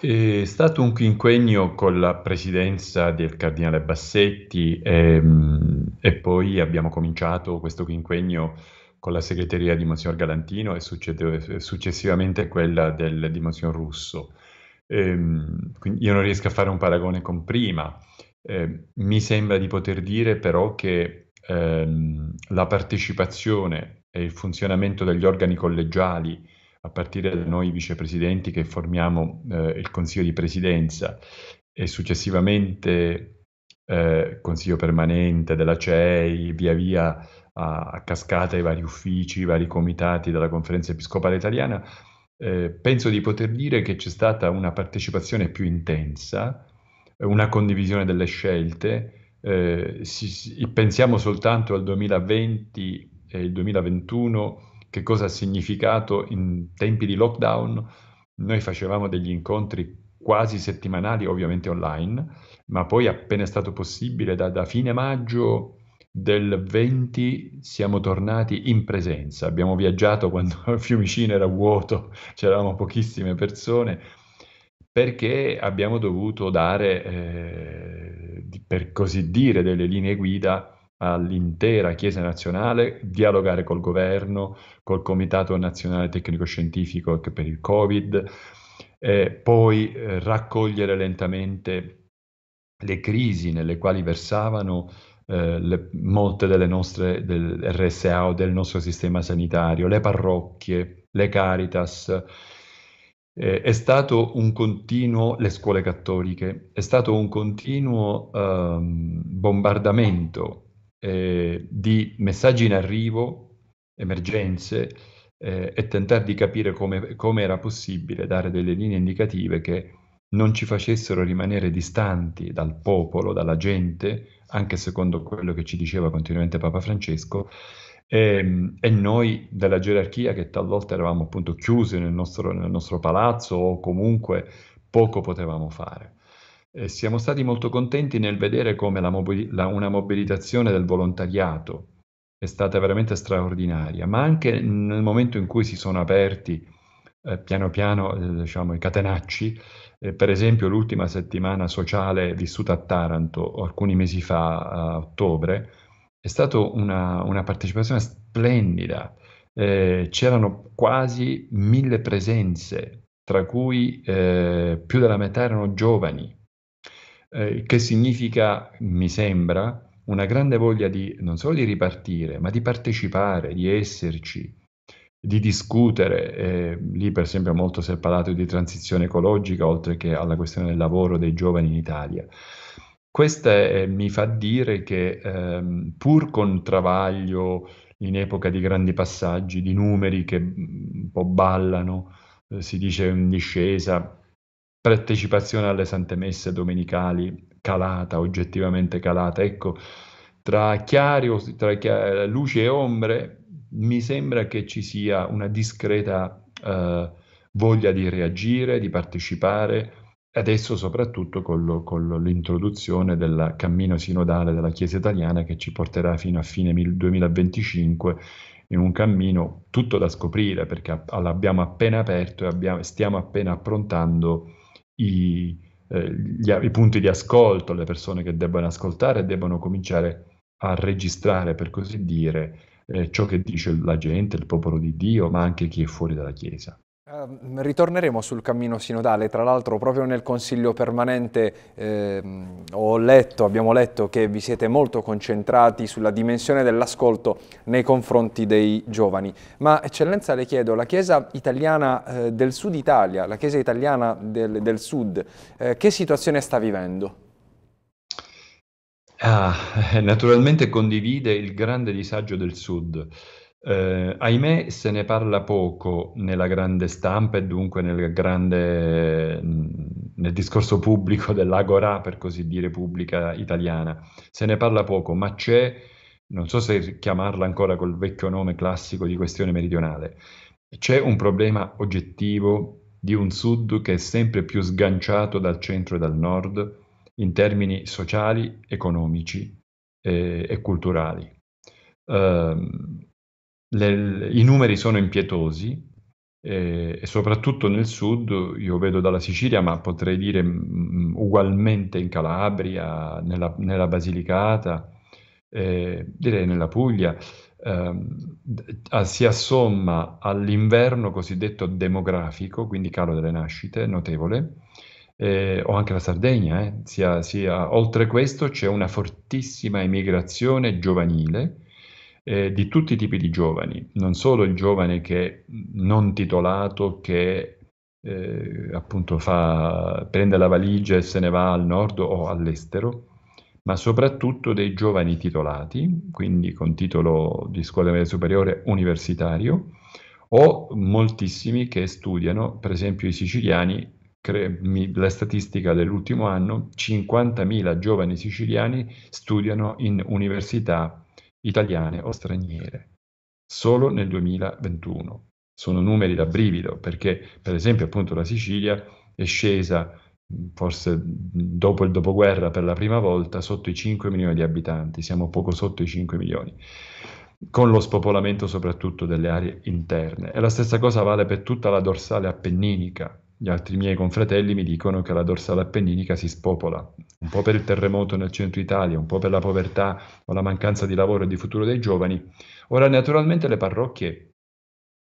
È stato un quinquennio con la presidenza del cardinale Bassetti ehm, e poi abbiamo cominciato questo quinquennio con la segreteria di Monsignor Galantino e eh, successivamente quella del, di Monsignor Russo. Ehm, io non riesco a fare un paragone con prima. Eh, mi sembra di poter dire però che ehm, la partecipazione e il funzionamento degli organi collegiali a partire da noi vicepresidenti che formiamo eh, il Consiglio di Presidenza e successivamente eh, Consiglio Permanente della CEI, via via a, a cascata i vari uffici, i vari comitati della Conferenza Episcopale Italiana, eh, penso di poter dire che c'è stata una partecipazione più intensa, eh, una condivisione delle scelte. Eh, si, si, pensiamo soltanto al 2020 e il 2021, che cosa ha significato in tempi di lockdown. Noi facevamo degli incontri quasi settimanali, ovviamente online, ma poi appena è stato possibile, da, da fine maggio del 20 siamo tornati in presenza. Abbiamo viaggiato quando (laughs) il Fiumicino era vuoto, c'eravamo pochissime persone, perché abbiamo dovuto dare, eh, per così dire, delle linee guida all'intera Chiesa nazionale, dialogare col governo, col Comitato Nazionale Tecnico-Scientifico anche per il Covid, eh, poi eh, raccogliere lentamente le crisi nelle quali versavano eh, le, molte delle nostre del RSA o del nostro sistema sanitario, le parrocchie, le caritas. Eh, è stato un continuo, le scuole cattoliche, è stato un continuo ehm, eh, bombardamento di messaggi in arrivo, emergenze, eh, e tentare di capire come, come era possibile dare delle linee indicative che non ci facessero rimanere distanti dal popolo, dalla gente, anche secondo quello che ci diceva continuamente Papa Francesco, e, ehm, e, noi della gerarchia che talvolta eravamo appunto chiusi nel nostro, nel nostro palazzo o comunque poco potevamo fare. E siamo stati molto contenti nel vedere come la mobili- la, una mobilitazione del volontariato è stata veramente straordinaria, ma anche nel momento in cui si sono aperti eh, piano piano eh, diciamo, i catenacci, eh, per esempio l'ultima settimana sociale vissuta a Taranto alcuni mesi fa, a ottobre, è stata una, una partecipazione splendida. Eh, c'erano quasi mille presenze, tra cui eh, più della metà erano giovani, eh, che significa, mi sembra, una grande voglia di non solo di ripartire, ma di partecipare, di esserci, di discutere, eh, lì per esempio molto si è parlato di transizione ecologica, oltre che alla questione del lavoro dei giovani in Italia. Questo eh, mi fa dire che ehm, pur con travaglio in epoca di grandi passaggi, di numeri che mm, un po' ballano, eh, si dice in discesa, partecipazione alle sante messe domenicali calata, oggettivamente calata, ecco, tra, chiari, tra chiari, luci e ombre mi sembra che ci sia una discreta eh, voglia di reagire, di partecipare, adesso soprattutto con, lo, con l'introduzione del cammino sinodale della Chiesa italiana che ci porterà fino a fine 2025 in un cammino tutto da scoprire perché l'abbiamo appena aperto e abbiamo, stiamo appena approntando i, eh, gli, i punti di ascolto, le persone che debbano ascoltare e debbono cominciare a registrare, per così dire, eh, ciò che dice la gente, il popolo di Dio, ma anche chi è fuori dalla Chiesa. Uh, ritorneremo sul cammino sinodale, tra l'altro proprio nel Consiglio permanente eh, letto, abbiamo letto che vi siete molto concentrati sulla dimensione dell'ascolto nei confronti dei giovani. Ma Eccellenza le chiedo, la Chiesa italiana eh, del Sud Italia, la Chiesa italiana del, del Sud, eh, che situazione sta vivendo? Ah, (laughs) naturalmente condivide il grande disagio del Sud. Eh, ahimè, se ne parla poco nella grande stampa e dunque nel, grande, mm, nel discorso pubblico dell'agorà, per così dire, pubblica italiana. Se ne parla poco, ma c'è, non so se chiamarla ancora col vecchio nome classico di questione meridionale, c'è un problema oggettivo di un Sud che è sempre più sganciato dal centro e dal nord in termini sociali, economici e, eh, e culturali. Uh, le, I numeri sono impietosi e, eh, e, soprattutto nel sud, io vedo dalla Sicilia, ma potrei dire mh, mm, mm, ugualmente in Calabria, nella, nella Basilicata, eh, direi nella Puglia, eh, si assomma all'inverno cosiddetto demografico, quindi calo delle nascite notevole, eh, o anche la Sardegna, eh, sia, sia. oltre questo c'è una fortissima emigrazione giovanile eh, di tutti i tipi di giovani, non solo il giovane che non titolato, che eh, appunto fa, prende la valigia e se ne va al nord o all'estero, ma soprattutto dei giovani titolati, quindi con titolo di scuola media superiore universitario, o moltissimi che studiano, per esempio i siciliani, cre- mi, la statistica dell'ultimo anno, 50.000 giovani siciliani studiano in università italiane o straniere, solo nel 2021. Sono numeri da brivido perché, per esempio, appunto la Sicilia è scesa forse dopo il dopoguerra per la prima volta sotto i 5 milioni di abitanti, siamo poco sotto i 5 milioni, con lo spopolamento soprattutto delle aree interne. E la stessa cosa vale per tutta la dorsale appenninica, gli altri miei confratelli mi dicono che la dorsale appenninica si spopola, un po' per il terremoto nel centro Italia, un po' per la povertà o la mancanza di lavoro e di futuro dei giovani. Ora naturalmente le parrocchie,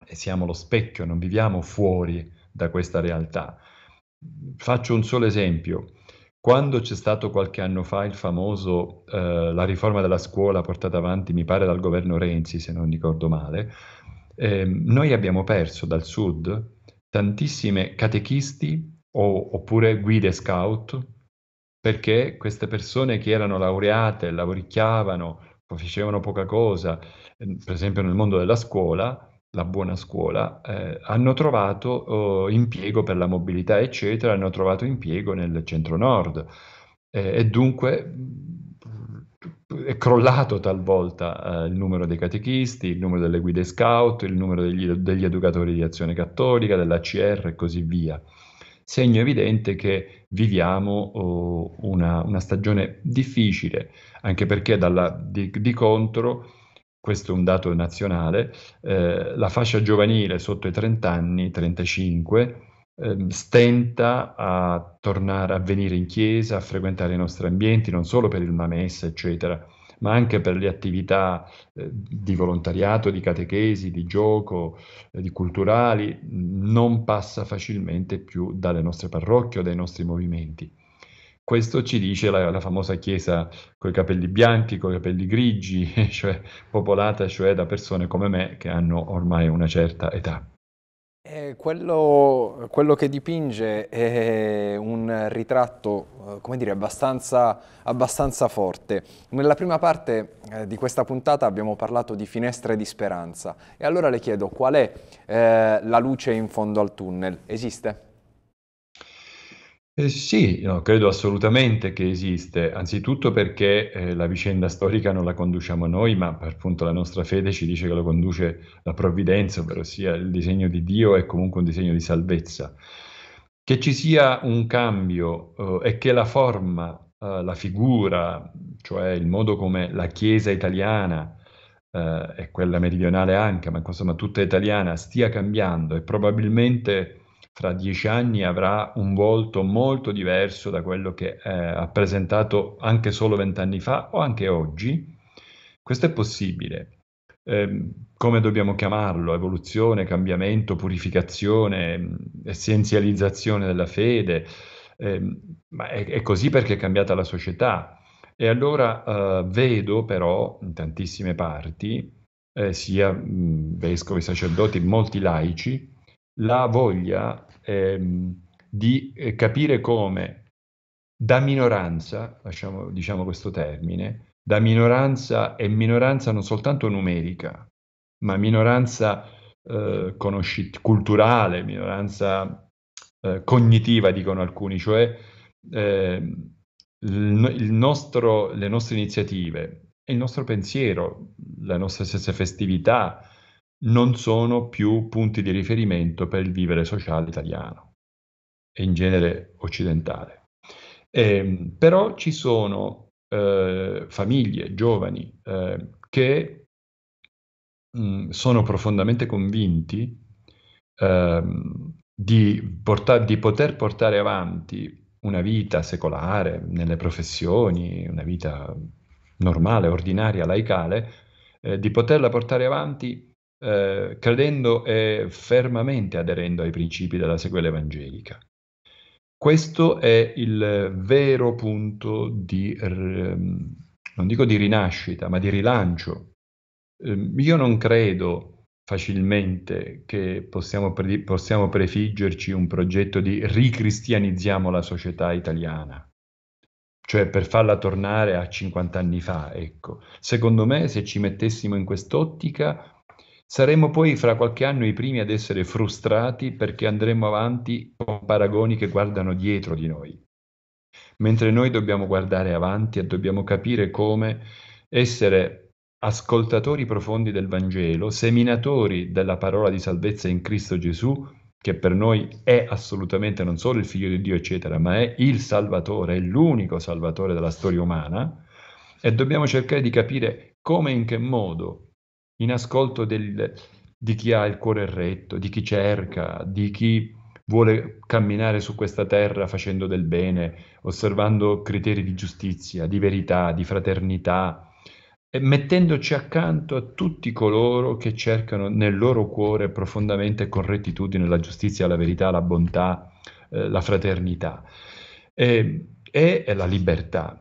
e siamo lo specchio, non viviamo fuori da questa realtà. Faccio un solo esempio. Quando c'è stato qualche anno fa il famoso, eh, la riforma della scuola portata avanti, mi pare, dal governo Renzi, se non ricordo male, eh, noi abbiamo perso dal sud tantissime catechisti o, oppure guide scout, perché queste persone che erano laureate, lavoricchiavano, facevano poca cosa, ehm, per esempio nel mondo della scuola, la buona scuola, eh, hanno trovato eh, impiego per la mobilità, eccetera, hanno trovato impiego nel centro nord eh, e dunque è crollato talvolta eh, il numero dei catechisti, il numero delle guide scout, il numero degli, degli educatori di azione cattolica, dell'ACR e così via. Segno evidente che viviamo oh, una, una, stagione difficile, anche perché dalla, di, di, contro, questo è un dato nazionale, eh, la fascia giovanile sotto i 30 anni, 35, Ehm, stenta a tornare a venire in chiesa, a frequentare i nostri ambienti, non solo per una messa, eccetera, ma anche per le attività eh, di volontariato, di catechesi, di gioco, eh, di culturali, non passa facilmente più dalle nostre parrocchie o dai nostri movimenti. Questo ci dice la, la famosa chiesa con i capelli bianchi, con i capelli grigi, (laughs) cioè popolata cioè da persone come me che hanno ormai una certa età. Eh, quello, quello, che dipinge è un ritratto, eh, come dire, abbastanza, abbastanza forte. Nella prima parte eh, di questa puntata abbiamo parlato di finestre di speranza e allora le chiedo qual è eh, la luce in fondo al tunnel? Esiste? Eh, sì, no, credo assolutamente che esiste, anzitutto perché eh, la vicenda storica non la conduciamo noi, ma per appunto la nostra fede ci dice che lo conduce la provvidenza, ovvero sia il disegno di Dio è comunque un disegno di salvezza. Che ci sia un cambio eh, e che la forma, eh, la figura, cioè il modo come la Chiesa italiana eh, e quella meridionale anche, ma insomma tutta italiana stia cambiando e probabilmente fra dieci anni avrà un volto molto diverso da quello che eh, ha presentato anche solo vent'anni fa o anche oggi? Questo è possibile. Eh, come dobbiamo chiamarlo? Evoluzione, cambiamento, purificazione, ehm, essenzializzazione della fede. Eh, ma è, è, così perché è cambiata la società. E allora eh, vedo però in tantissime parti, eh, sia mh, mm, vescovi, sacerdoti, molti laici, la voglia ehm, di eh, capire come da minoranza, lasciamo, diciamo questo termine, da minoranza e minoranza non soltanto numerica, ma minoranza eh, conosc- culturale, minoranza eh, cognitiva, dicono alcuni, cioè ehm, il, il nostro, le nostre iniziative, il nostro pensiero, le nostre stesse festività, non sono più punti di riferimento per il vivere sociale italiano e in genere occidentale. Eh, però ci sono eh, famiglie, giovani eh, che mh, mm, sono profondamente convinti ehm, di, porta- di poter portare avanti una vita secolare, nelle professioni, una vita normale, ordinaria, laicale, eh, di poterla portare avanti eh, credendo e fermamente aderendo ai principi della sequela evangelica. Questo è il vero punto di, non dico di rinascita, ma di rilancio. Ehm, io non credo facilmente che possiamo, pre- possiamo prefiggerci un progetto di ricristianizziamo la società italiana, cioè per farla tornare a 50 anni fa, ecco. Secondo me, se ci mettessimo in quest'ottica, Saremo poi fra qualche anno i primi ad essere frustrati perché andremo avanti con paragoni che guardano dietro di noi, mentre noi dobbiamo guardare avanti e dobbiamo capire come essere ascoltatori profondi del Vangelo, seminatori della parola di salvezza in Cristo Gesù, che per noi è assolutamente non solo il figlio di Dio, eccetera, ma è il Salvatore, è l'unico Salvatore della storia umana, e dobbiamo cercare di capire come e in che modo in ascolto del, di chi ha il cuore retto, di chi cerca, di chi vuole camminare su questa terra facendo del bene, osservando criteri di giustizia, di verità, di fraternità, mettendoci accanto a tutti coloro che cercano nel loro cuore profondamente e con rettitudine la giustizia, la verità, la bontà, eh, la fraternità e, e la libertà.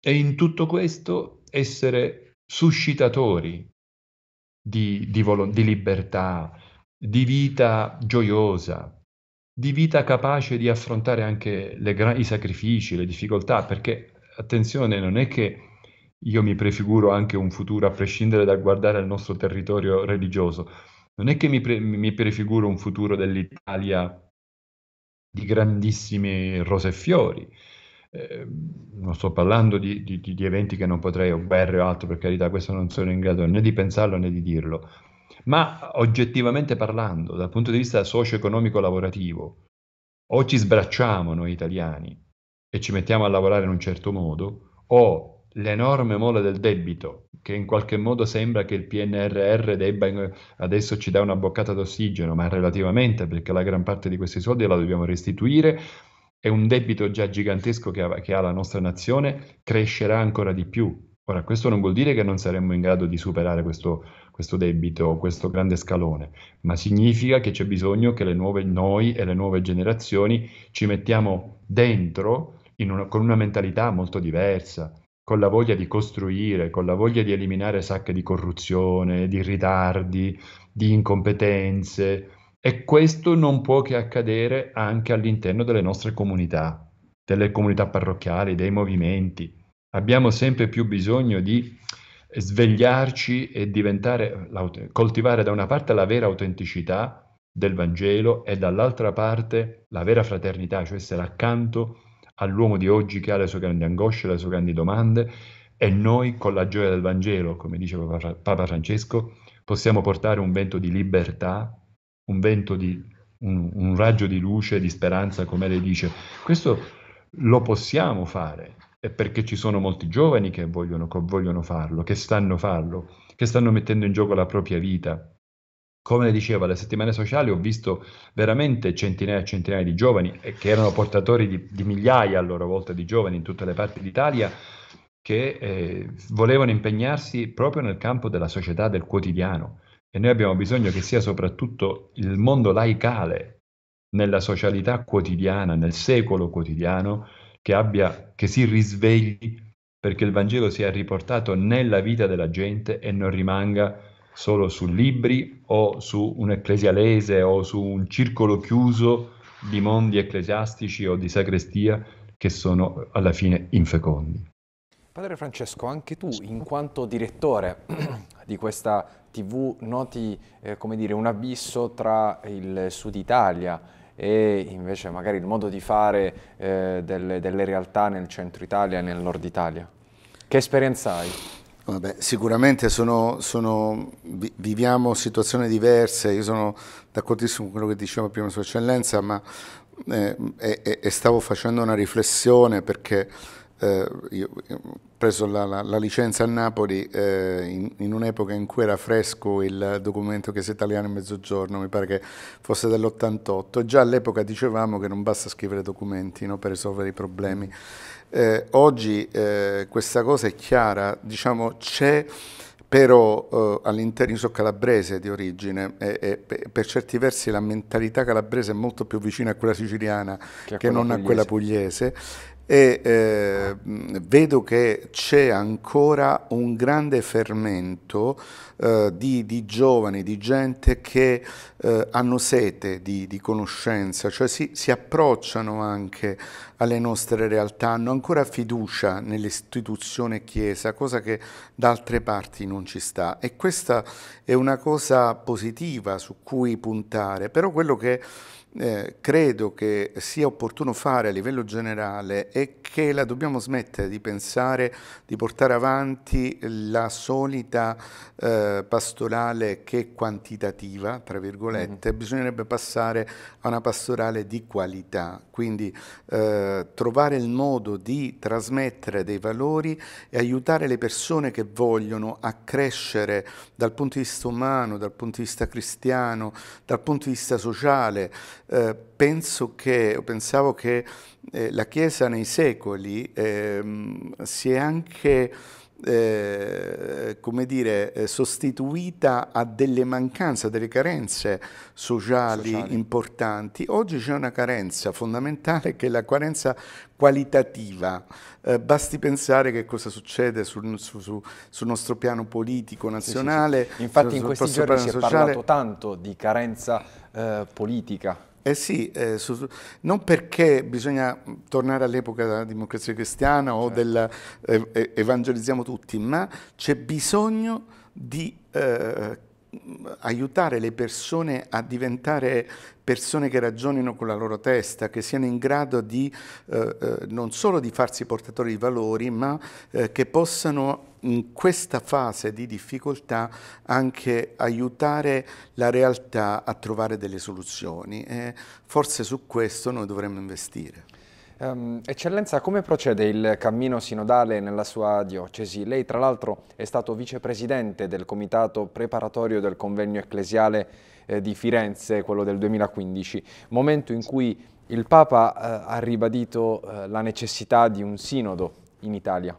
E in tutto questo essere suscitatori di, di, vol- di libertà, di vita gioiosa, di vita capace di affrontare anche gra- i sacrifici, le difficoltà, perché attenzione, non è che io mi prefiguro anche un futuro a prescindere dal guardare al nostro territorio religioso, non è che mi, pre- mi prefiguro un futuro dell'Italia di grandissimi rose e fiori, Ehm, non sto parlando di, di, di, eventi che non potrei, o guerre o altro, per carità, questo non sono in grado né di pensarlo né di dirlo, ma oggettivamente parlando, dal punto di vista socio-economico lavorativo, o ci sbracciamo noi italiani e ci mettiamo a lavorare in un certo modo, o l'enorme mole del debito, che in qualche modo sembra che il PNRR debba adesso ci dà una boccata d'ossigeno, ma relativamente, perché la gran parte di questi soldi la dobbiamo restituire è un debito già gigantesco che ha, che ha la nostra nazione crescerà ancora di più. Ora, questo non vuol dire che non saremmo in grado di superare questo, questo debito, questo grande scalone, ma significa che c'è bisogno che nuove, noi e le nuove generazioni ci mettiamo dentro una, con una mentalità molto diversa, con la voglia di costruire, con la voglia di eliminare sacche di corruzione, di ritardi, di incompetenze, e questo non può che accadere anche all'interno delle nostre comunità, delle comunità parrocchiali, dei movimenti. Abbiamo sempre più bisogno di svegliarci e diventare, coltivare da una parte la vera autenticità del Vangelo e dall'altra parte la vera fraternità, cioè essere accanto all'uomo di oggi che ha le sue grandi angosce, le sue grandi domande e noi con la gioia del Vangelo, come dice Papa Francesco, possiamo portare un vento di libertà un vento di un, un raggio di luce, di speranza, come lei dice. Questo lo possiamo fare, è perché ci sono molti giovani che vogliono, che vogliono, farlo, che stanno farlo, che stanno mettendo in gioco la propria vita. Come le dicevo, alle settimane sociali ho visto veramente centinaia e centinaia di giovani, eh, che erano portatori di, di migliaia a loro volta di giovani in tutte le parti d'Italia, che eh, volevano impegnarsi proprio nel campo della società, del quotidiano. E noi abbiamo bisogno che sia soprattutto il mondo laicale nella socialità quotidiana, nel secolo quotidiano, che, abbia, che si risvegli perché il Vangelo sia riportato nella vita della gente e non rimanga solo su libri o su un ecclesialese o su un circolo chiuso di mondi ecclesiastici o di sacrestia che sono alla fine infecondi. Padre Francesco, anche tu in quanto direttore (clears throat) di questa TV noti eh, come dire, un abisso tra il sud Italia e invece magari il modo di fare eh, delle, delle, realtà nel centro Italia e nel nord Italia? Che esperienza hai? Vabbè, sicuramente sono, sono, viviamo situazioni diverse, io sono d'accordissimo con quello che diceva prima Sua Eccellenza, ma eh, e, stavo facendo una riflessione perché eh, io, ho preso la, la, la, licenza a Napoli eh, in, in un'epoca in cui era fresco il documento che si italiano in mezzogiorno, mi pare che fosse dell'88, già all'epoca dicevamo che non basta scrivere documenti no, per risolvere i problemi. Eh, oggi eh, questa cosa è chiara, diciamo c'è però eh, all'interno, io sono calabrese di origine e, e, per certi versi la mentalità calabrese è molto più vicina a quella siciliana che, a che non a quella pugliese e eh, vedo che c'è ancora un grande fermento eh, di, di, giovani, di gente che eh, hanno sete di, di conoscenza, cioè si, si, approcciano anche alle nostre realtà, hanno ancora fiducia nell'istituzione Chiesa, cosa che da altre parti non ci sta e questa è una cosa positiva su cui puntare, però quello che eh, credo che sia opportuno fare a livello generale è che la dobbiamo smettere di pensare di portare avanti la solita eh, pastorale che è quantitativa, tra virgolette, mm. bisognerebbe passare a una pastorale di qualità, quindi eh, trovare il modo di trasmettere dei valori e aiutare le persone che vogliono a crescere dal punto di vista umano, dal punto di vista cristiano, dal punto di vista sociale, eh, penso che, pensavo che eh, la Chiesa nei secoli ehm, si è anche eh, come dire, eh, sostituita a delle mancanze, a delle carenze sociali, sociali, importanti. Oggi c'è una carenza fondamentale che è la carenza qualitativa. Eh, basti pensare che cosa succede sul, su, su, sul nostro piano politico nazionale. Sì, sì, sì. Infatti in questi giorni si è sociale. parlato tanto di carenza eh, politica. Eh sì, eh, su, non perché bisogna tornare all'epoca della democrazia cristiana o certo. del eh, evangelizziamo tutti, ma c'è bisogno di eh, aiutare le persone a diventare persone che ragionino con la loro testa, che siano in grado di, eh, eh, non solo di farsi portatori di valori, ma eh, che possano in questa fase di difficoltà anche aiutare la realtà a trovare delle soluzioni. E forse su questo noi dovremmo investire. Um, eccellenza, come procede il cammino sinodale nella sua diocesi? Lei tra l'altro è stato vicepresidente del comitato preparatorio del convegno ecclesiale eh, di Firenze, quello del 2015, momento in cui il Papa eh, ha ribadito eh, la necessità di un sinodo in Italia.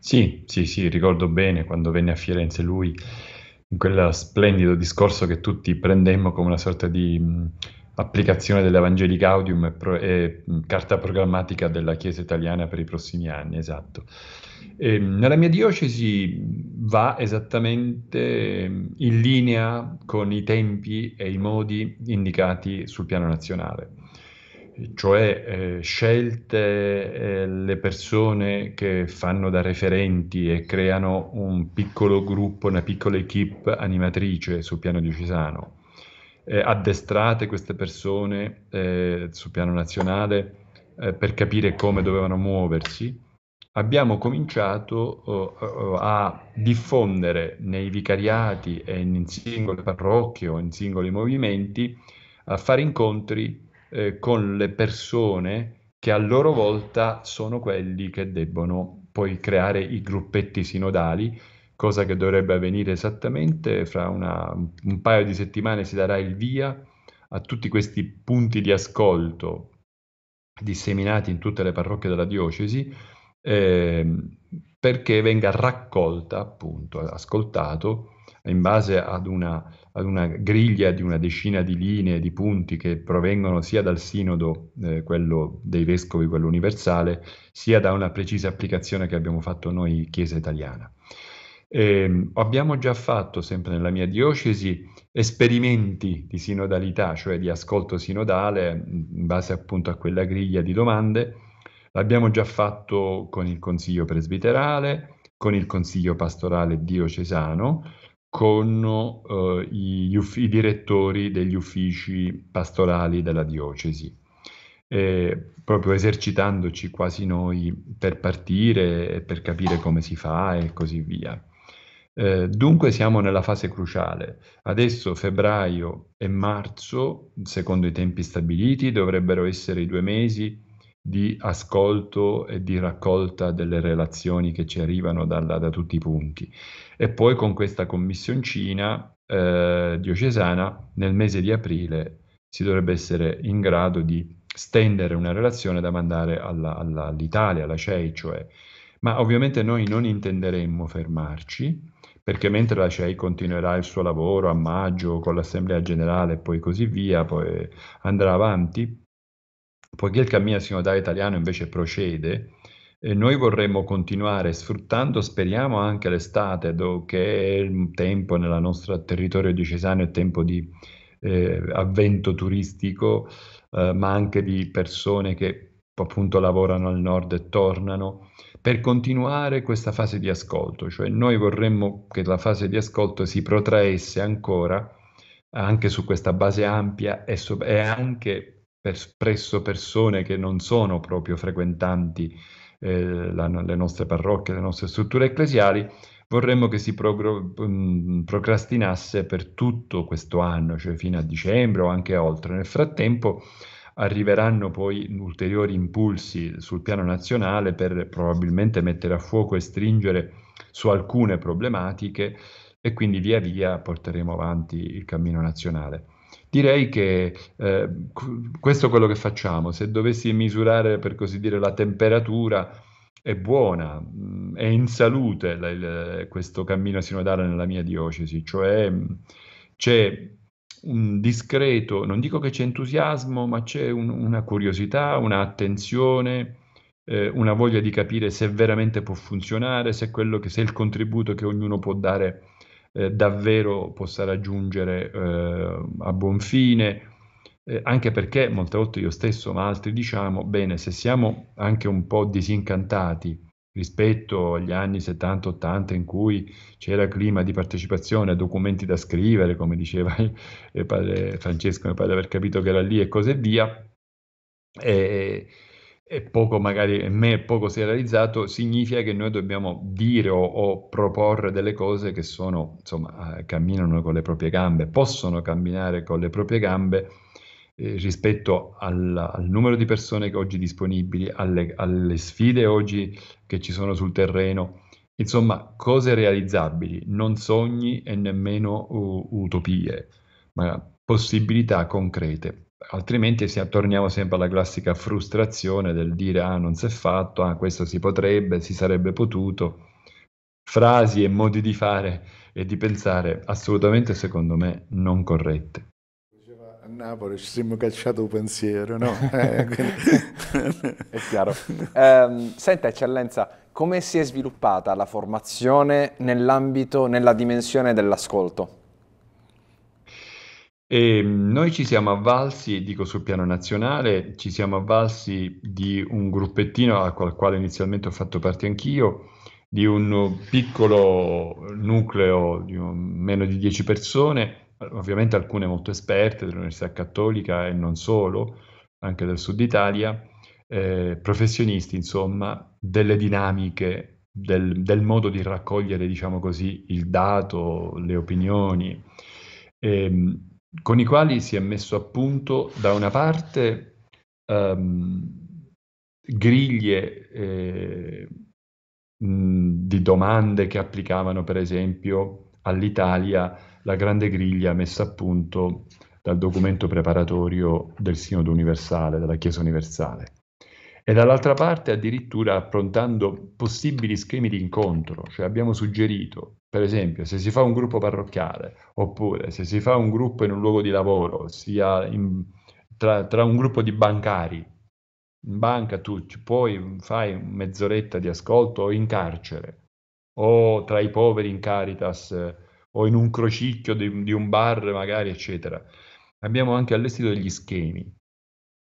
Sì, sì, sì, ricordo bene quando venne a Firenze lui in quel splendido discorso che tutti prendemmo come una sorta di... Mh, applicazione dell'Evangelii Gaudium e, pro, e carta programmatica della Chiesa italiana per i prossimi anni, esatto. E, ehm, nella mia diocesi va esattamente in linea con i tempi e i modi indicati sul piano nazionale cioè eh, scelte eh, le persone che fanno da referenti e creano un piccolo gruppo, una piccola equip animatrice sul piano diocesano, eh, addestrate queste persone eh, sul piano nazionale eh, per capire come dovevano muoversi, abbiamo cominciato oh, oh, a diffondere nei vicariati e in singole parrocchie o in singoli movimenti a fare incontri eh, con le persone che a loro volta sono quelli che debbono poi creare i gruppetti sinodali cosa che dovrebbe avvenire esattamente, fra una, un paio di settimane si darà il via a tutti questi punti di ascolto disseminati in tutte le parrocchie della diocesi eh, perché venga raccolta, appunto, ascoltato in base ad una, ad una, griglia di una decina di linee, di punti che provengono sia dal sinodo, eh, quello dei vescovi, quello universale, sia da una precisa applicazione che abbiamo fatto noi Chiesa Italiana. Eh, abbiamo già fatto, sempre nella mia diocesi, esperimenti di sinodalità, cioè di ascolto sinodale, in base appunto a quella griglia di domande. L'abbiamo già fatto con il Consiglio presbiterale, con il Consiglio pastorale diocesano, con eh, i, uffi, i, direttori degli uffici pastorali della diocesi, eh, proprio esercitandoci quasi noi per partire e per capire come si fa e così via. Eh, dunque siamo nella fase cruciale. Adesso febbraio e marzo, secondo i tempi stabiliti, dovrebbero essere i due mesi di ascolto e di raccolta delle relazioni che ci arrivano dalla, da tutti i punti. E poi con questa commissioncina eh, diocesana nel mese di aprile si dovrebbe essere in grado di stendere una relazione da mandare alla, alla, all'Italia, alla CEI, cioè. Ma ovviamente noi non intenderemmo fermarci, perché mentre la CEI continuerà il suo lavoro a maggio con l'Assemblea Generale e poi così via, poi andrà avanti, poiché il cammino sinodale italiano invece procede, e eh, noi vorremmo continuare sfruttando, speriamo anche l'estate, che è un tempo nel nostro territorio diocesano, è tempo di eh, avvento turistico, eh, ma anche di persone che appunto lavorano al nord e tornano per continuare questa fase di ascolto, cioè noi vorremmo che la fase di ascolto si protraesse ancora anche su questa base ampia e, so- e anche per, presso persone che non sono proprio frequentanti eh, la, le nostre parrocchie, le nostre strutture ecclesiali, vorremmo che si progr- procrastinasse per tutto questo anno, cioè fino a dicembre o anche oltre. Nel frattempo arriveranno poi ulteriori impulsi sul piano nazionale per probabilmente mettere a fuoco e stringere su alcune problematiche e quindi via via porteremo avanti il cammino nazionale. Direi che eh, questo è quello che facciamo, se dovessi misurare per così dire la temperatura è buona, mm, è in salute la, il, questo cammino sinodale nella mia diocesi, cioè mm, c'è un discreto, non dico che c'è entusiasmo, ma c'è un, una curiosità, un'attenzione, eh, una voglia di capire se veramente può funzionare, se, che, se il contributo che ognuno può dare eh, davvero possa raggiungere eh, a buon fine. Eh, anche perché molte volte io stesso, ma altri diciamo, bene, se siamo anche un po' disincantati rispetto agli anni 70-80 in cui c'era clima di partecipazione a documenti da scrivere, come diceva il padre Francesco, mi pare di aver capito che era lì e così via, e, e poco magari me poco si è realizzato, significa che noi dobbiamo dire o, o proporre delle cose che sono, insomma, eh, camminano con le proprie gambe, possono camminare con le proprie gambe eh, rispetto al, al, numero di persone che oggi disponibili, alle, alle, sfide oggi che ci sono sul terreno, insomma cose realizzabili, non sogni e nemmeno uh, utopie, ma possibilità concrete. Altrimenti si, torniamo sempre alla classica frustrazione del dire ah non si è fatto, ah questo si potrebbe, si sarebbe potuto. Frasi e modi di fare e di pensare assolutamente secondo me non corrette. Napoli ci siamo cacciato un pensiero, no? (laughs) Eh, quindi... (laughs) è chiaro. Eh, senta, eccellenza, come si è sviluppata la formazione nell'ambito, nella dimensione dell'ascolto? E ehm, noi ci siamo avvalsi, dico sul piano nazionale, ci siamo avvalsi di un gruppettino al quale inizialmente ho fatto parte anch'io, di un piccolo nucleo di un, meno di 10 persone ovviamente alcune molto esperte dell'Università Cattolica e non solo, anche del Sud Italia, eh, professionisti insomma delle dinamiche, del, del, modo di raccogliere diciamo così il dato, le opinioni, ehm, con i quali si è messo a punto da una parte ehm, griglie eh, mh, di domande che applicavano per esempio all'Italia la grande griglia messa a punto dal documento preparatorio del Sinodo Universale, della Chiesa Universale. E dall'altra parte addirittura approntando possibili schemi di incontro, cioè abbiamo suggerito, per esempio, se si fa un gruppo parrocchiale, oppure se si fa un gruppo in un luogo di lavoro, sia in, tra, tra un gruppo di bancari, in banca tu poi fai mezz'oretta di ascolto o in carcere, o tra i poveri in Caritas o in un crocicchio di, di un bar magari, eccetera. Abbiamo anche allestito degli schemi.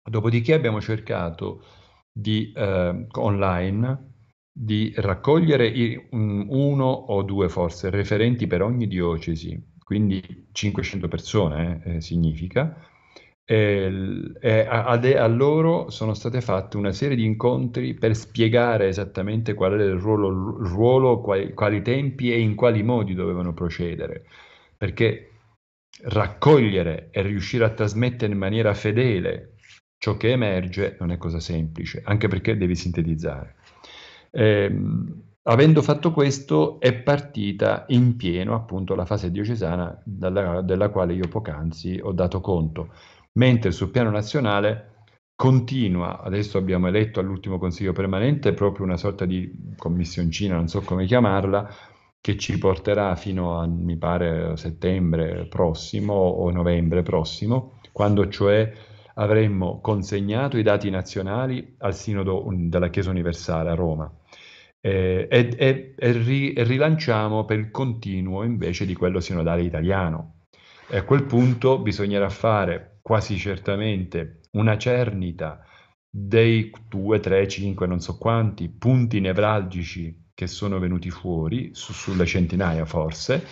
Dopodiché abbiamo cercato di, eh, online di raccogliere i, un, uno o due forse referenti per ogni diocesi, quindi 500 persone eh, eh significa, eh, a, a, loro sono state fatte una serie di incontri per spiegare esattamente qual era il ruolo, ruolo quali, quali, tempi e in quali modi dovevano procedere, perché raccogliere e riuscire a trasmettere in maniera fedele ciò che emerge non è cosa semplice, anche perché devi sintetizzare. Eh, avendo fatto questo è partita in pieno appunto la fase diocesana dalla, della quale io poc'anzi ho dato conto mentre sul piano nazionale continua, adesso abbiamo eletto all'ultimo Consiglio permanente proprio una sorta di commissioncina, non so come chiamarla, che ci porterà fino a, mi pare, settembre prossimo o novembre prossimo, quando cioè avremmo consegnato i dati nazionali al Sinodo della Chiesa Universale a Roma. Eh, e, e, e, e rilanciamo per il continuo invece di quello sinodale italiano, e a quel punto bisognerà fare quasi certamente una cernita dei 2, 3, 5, non so quanti punti nevralgici che sono venuti fuori, su, sulle centinaia forse,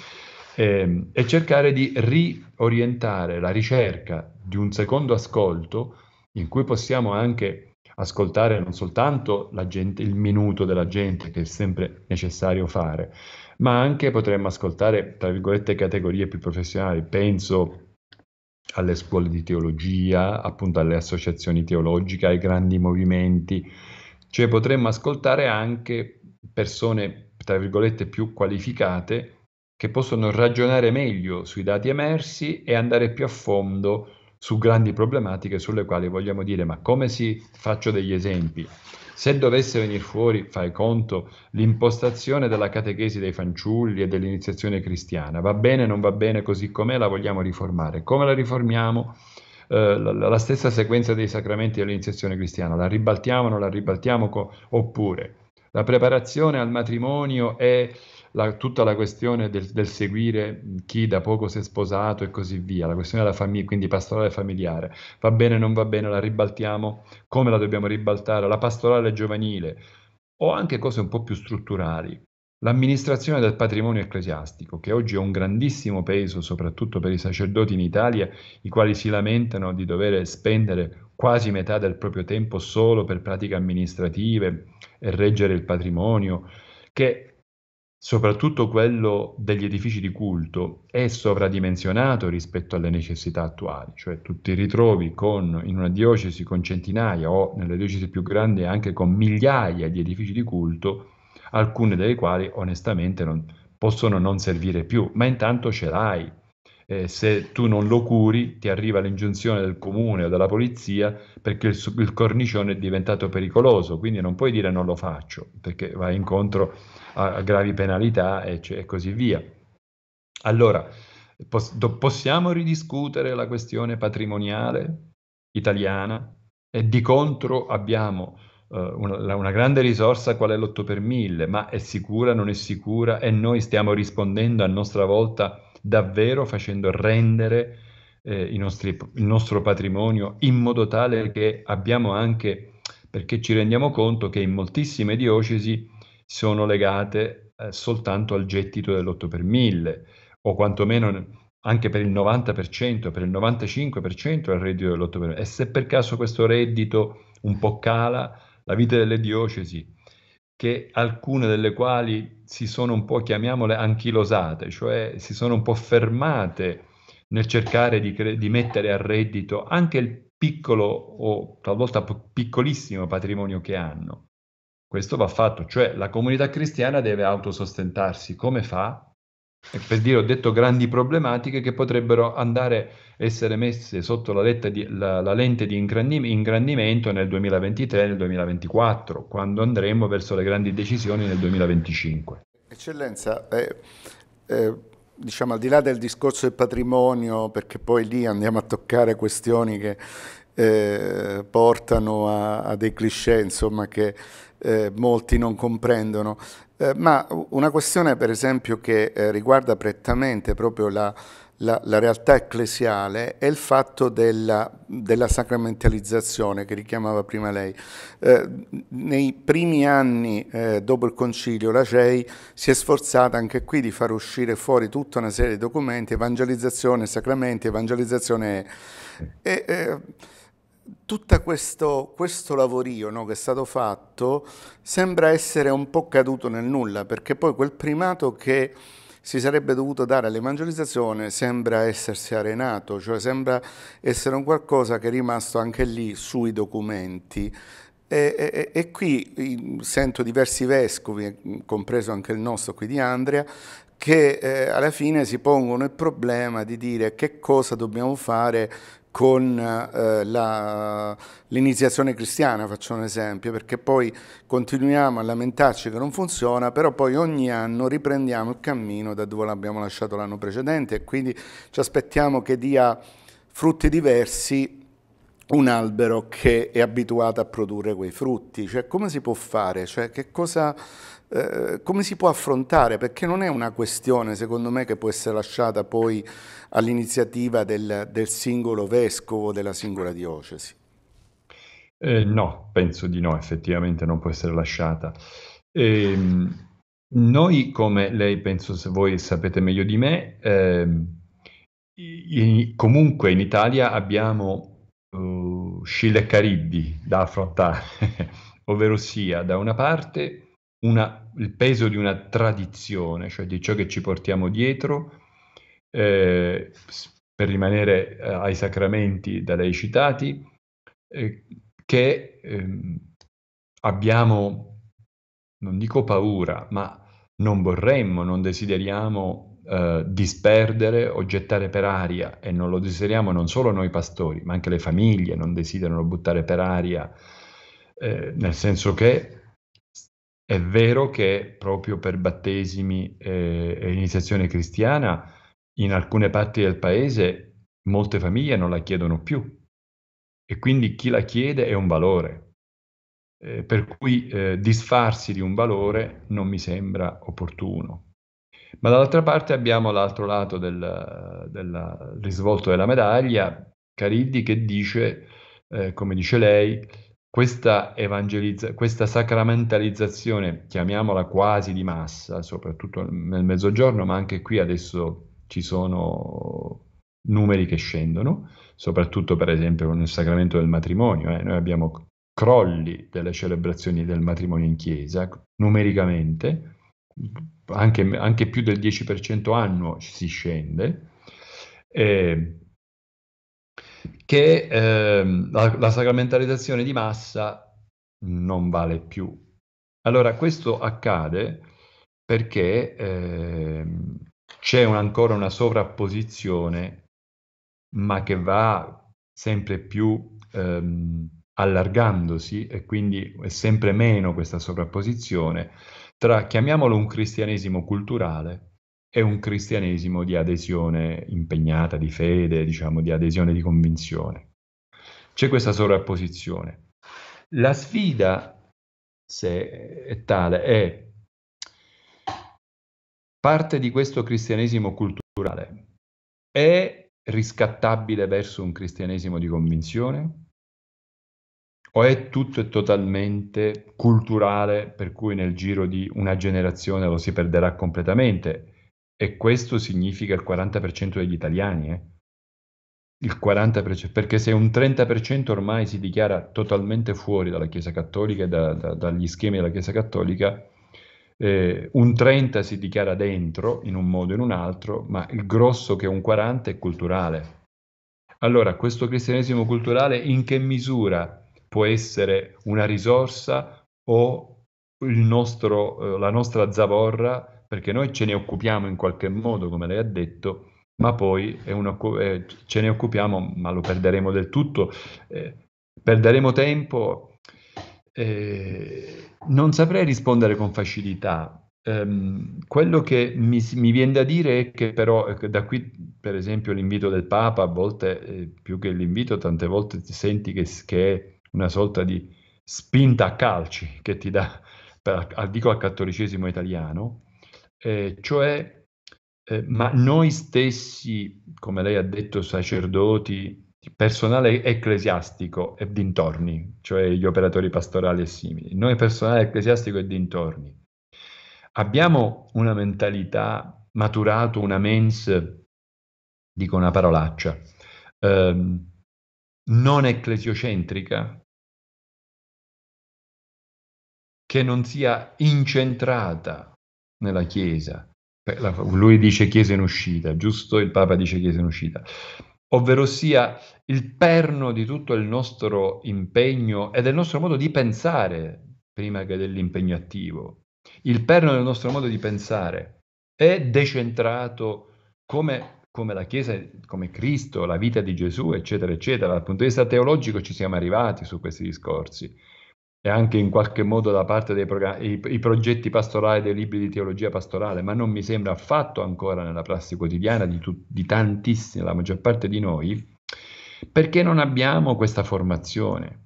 ehm, e cercare di riorientare la ricerca di un secondo ascolto in cui possiamo anche ascoltare non soltanto gente, il minuto della gente che è sempre necessario fare, ma anche potremmo ascoltare, tra virgolette, categorie più professionali. Penso alle scuole di teologia, appunto alle associazioni teologiche, ai grandi movimenti, cioè potremmo ascoltare anche persone, tra virgolette, più qualificate che possono ragionare meglio sui dati emersi e andare più a fondo su grandi problematiche sulle quali vogliamo dire ma come si faccio degli esempi se dovesse venire fuori, fai conto, l'impostazione della catechesi dei fanciulli e dell'iniziazione cristiana, va bene, non va bene così com'è, la vogliamo riformare. Come la riformiamo? Eh, la, la, stessa sequenza dei sacramenti dell'iniziazione cristiana, la ribaltiamo, non la ribaltiamo co- oppure la preparazione al matrimonio è la, tutta la questione del, del, seguire chi da poco si è sposato e così via, la questione della famiglia, quindi pastorale familiare, va bene o non va bene, la ribaltiamo, come la dobbiamo ribaltare, la pastorale giovanile, o anche cose un po' più strutturali. L'amministrazione del patrimonio ecclesiastico, che oggi è un grandissimo peso soprattutto per i sacerdoti in Italia, i quali si lamentano di dover spendere quasi metà del proprio tempo solo per pratiche amministrative e reggere il patrimonio, che soprattutto quello degli edifici di culto, è sovradimensionato rispetto alle necessità attuali, cioè tu ti ritrovi con, in una diocesi con centinaia o nelle diocesi più grandi anche con migliaia di edifici di culto, alcune delle quali onestamente non, possono non servire più, ma intanto ce l'hai eh, se tu non lo curi ti arriva l'ingiunzione del comune o della polizia perché il, il, cornicione è diventato pericoloso, quindi non puoi dire non lo faccio perché vai incontro a, a gravi penalità e, c- e, così via. Allora, pos- do- possiamo ridiscutere la questione patrimoniale italiana e di contro abbiamo... Eh, una, una, grande risorsa qual è l'8 per 1000, ma è sicura, non è sicura e noi stiamo rispondendo a nostra volta davvero facendo rendere eh, nostri, il nostro patrimonio in modo tale che abbiamo anche, perché ci rendiamo conto che in moltissime diocesi sono legate eh, soltanto al gettito dell'8 per 1000 o quantomeno anche per il 90%, per il 95% al reddito dell'8 per 1000. E se per caso questo reddito un po' cala, la vita delle diocesi che alcune delle quali si sono un po', chiamiamole, anchilosate, cioè si sono un po' fermate nel cercare di, cre- di mettere a reddito anche il piccolo o talvolta piccolissimo patrimonio che hanno. Questo va fatto, cioè la comunità cristiana deve autosostentarsi. Come fa? E per dire, ho detto grandi problematiche che potrebbero andare essere messe sotto la, di, la, la lente di ingrandimento nel 2023 nel 2024, quando andremo verso le grandi decisioni nel 2025. Eccellenza, eh, eh, diciamo al di là del discorso del patrimonio, perché poi lì andiamo a toccare questioni che eh, portano a, a, dei cliché insomma, che eh, molti non comprendono, eh, ma una questione per esempio che eh, riguarda prettamente proprio la la, la realtà ecclesiale è il fatto della, della sacramentalizzazione che richiamava prima lei. Eh, nei primi anni eh, dopo il concilio la CEI si è sforzata anche qui di far uscire fuori tutta una serie di documenti, evangelizzazione, sacramenti, evangelizzazione... E, eh, tutto questo, questo lavorio no, che è stato fatto sembra essere un po' caduto nel nulla, perché poi quel primato che si sarebbe dovuto dare all'evangelizzazione sembra essersi arenato, cioè sembra essere un qualcosa che è rimasto anche lì sui documenti. E, e, e, qui sento diversi vescovi, compreso anche il nostro qui di Andrea, che eh, alla fine si pongono il problema di dire che cosa dobbiamo fare con eh, l'iniziazione cristiana, faccio un esempio, perché poi continuiamo a lamentarci che non funziona, però poi ogni anno riprendiamo il cammino da dove l'abbiamo lasciato l'anno precedente e quindi ci aspettiamo che dia frutti diversi un albero che è abituato a produrre quei frutti, cioè come si può fare, cioè, che cosa eh, come si può affrontare? Perché non è una questione, secondo me, che può essere lasciata poi all'iniziativa del, del singolo vescovo, della singola diocesi. Eh, no, penso di no, effettivamente non può essere lasciata. Ehm, noi, come lei penso se voi sapete meglio di me, ehm, in, comunque in Italia abbiamo uh, eh, Scile Cariddi da affrontare, (laughs) ovvero sia da una parte una, il peso di una tradizione, cioè di ciò che ci portiamo dietro, eh, per rimanere eh, ai sacramenti da lei citati, eh, che ehm, abbiamo, non dico paura, ma non vorremmo, non desideriamo eh, disperdere o gettare per aria e non lo desideriamo non solo noi pastori, ma anche le famiglie non desiderano buttare per aria, eh, nel senso che è vero che proprio per battesimi eh, e, iniziazione cristiana in alcune parti del paese molte famiglie non la chiedono più e quindi chi la chiede è un valore. Eh, per cui eh, disfarsi di un valore non mi sembra opportuno. Ma dall'altra parte abbiamo l'altro lato del, del risvolto della medaglia, Cariddi che dice, eh, come dice lei, questa, evangelizza- questa sacramentalizzazione, chiamiamola quasi di massa, soprattutto nel mezzogiorno, ma anche qui adesso ci sono numeri che scendono, soprattutto per esempio con il sacramento del matrimonio. Eh. Noi abbiamo crolli delle celebrazioni del matrimonio in chiesa, numericamente, anche, anche più del 10% annuo si scende. Eh, che ehm, la, la sacramentalizzazione di massa non vale più. Allora, questo accade perché ehm, c'è un, ancora una sovrapposizione, ma che va sempre più ehm, allargandosi e quindi è sempre meno questa sovrapposizione tra, chiamiamolo un cristianesimo culturale è un cristianesimo di adesione impegnata, di fede, diciamo, di adesione di convinzione. C'è questa sovrapposizione. La sfida, se è tale, è parte di questo cristianesimo culturale è riscattabile verso un cristianesimo di convinzione? O è tutto e totalmente culturale, per cui nel giro di una generazione lo si perderà completamente? E questo significa il 40% degli italiani, eh? Il 40%, perché se un 30% ormai si dichiara totalmente fuori dalla Chiesa Cattolica e da, da, dagli schemi della Chiesa Cattolica, eh, un 30% si dichiara dentro in un modo o in un altro, ma il grosso che è un 40% è culturale. Allora, questo cristianesimo culturale in che misura può essere una risorsa o nostro, eh, la nostra zavorra perché noi ce ne occupiamo in qualche modo, come lei ha detto, ma poi una, eh, ce ne occupiamo, ma lo perderemo del tutto, eh, perderemo tempo. Eh, non saprei rispondere con facilità. Ehm, quello che mi, mi, viene da dire è che però eh, da qui, per esempio, l'invito del Papa, a volte eh, più che l'invito, tante volte ti senti che, che è una sorta di spinta a calci che ti dà, per, dico al cattolicesimo italiano, eh, cioè, eh, ma noi stessi, come lei ha detto, sacerdoti, personale ecclesiastico e dintorni, cioè gli operatori pastorali e simili, noi personale ecclesiastico e dintorni, abbiamo una mentalità maturato, una mens, dico una parolaccia, ehm, non ecclesiocentrica, che non sia incentrata nella Chiesa. Lui dice Chiesa in uscita, giusto? Il Papa dice Chiesa in uscita. Ovvero sia il perno di tutto il nostro impegno e del nostro modo di pensare, prima che dell'impegno attivo. Il perno del nostro modo di pensare è decentrato come, come la Chiesa, come Cristo, la vita di Gesù, eccetera, eccetera. Dal punto di vista teologico ci siamo arrivati su questi discorsi e anche in qualche modo da parte dei i, i progetti pastorali dei libri di teologia pastorale, ma non mi sembra affatto ancora nella prassi quotidiana di, di tantissimi, la maggior parte di noi, perché non abbiamo questa formazione.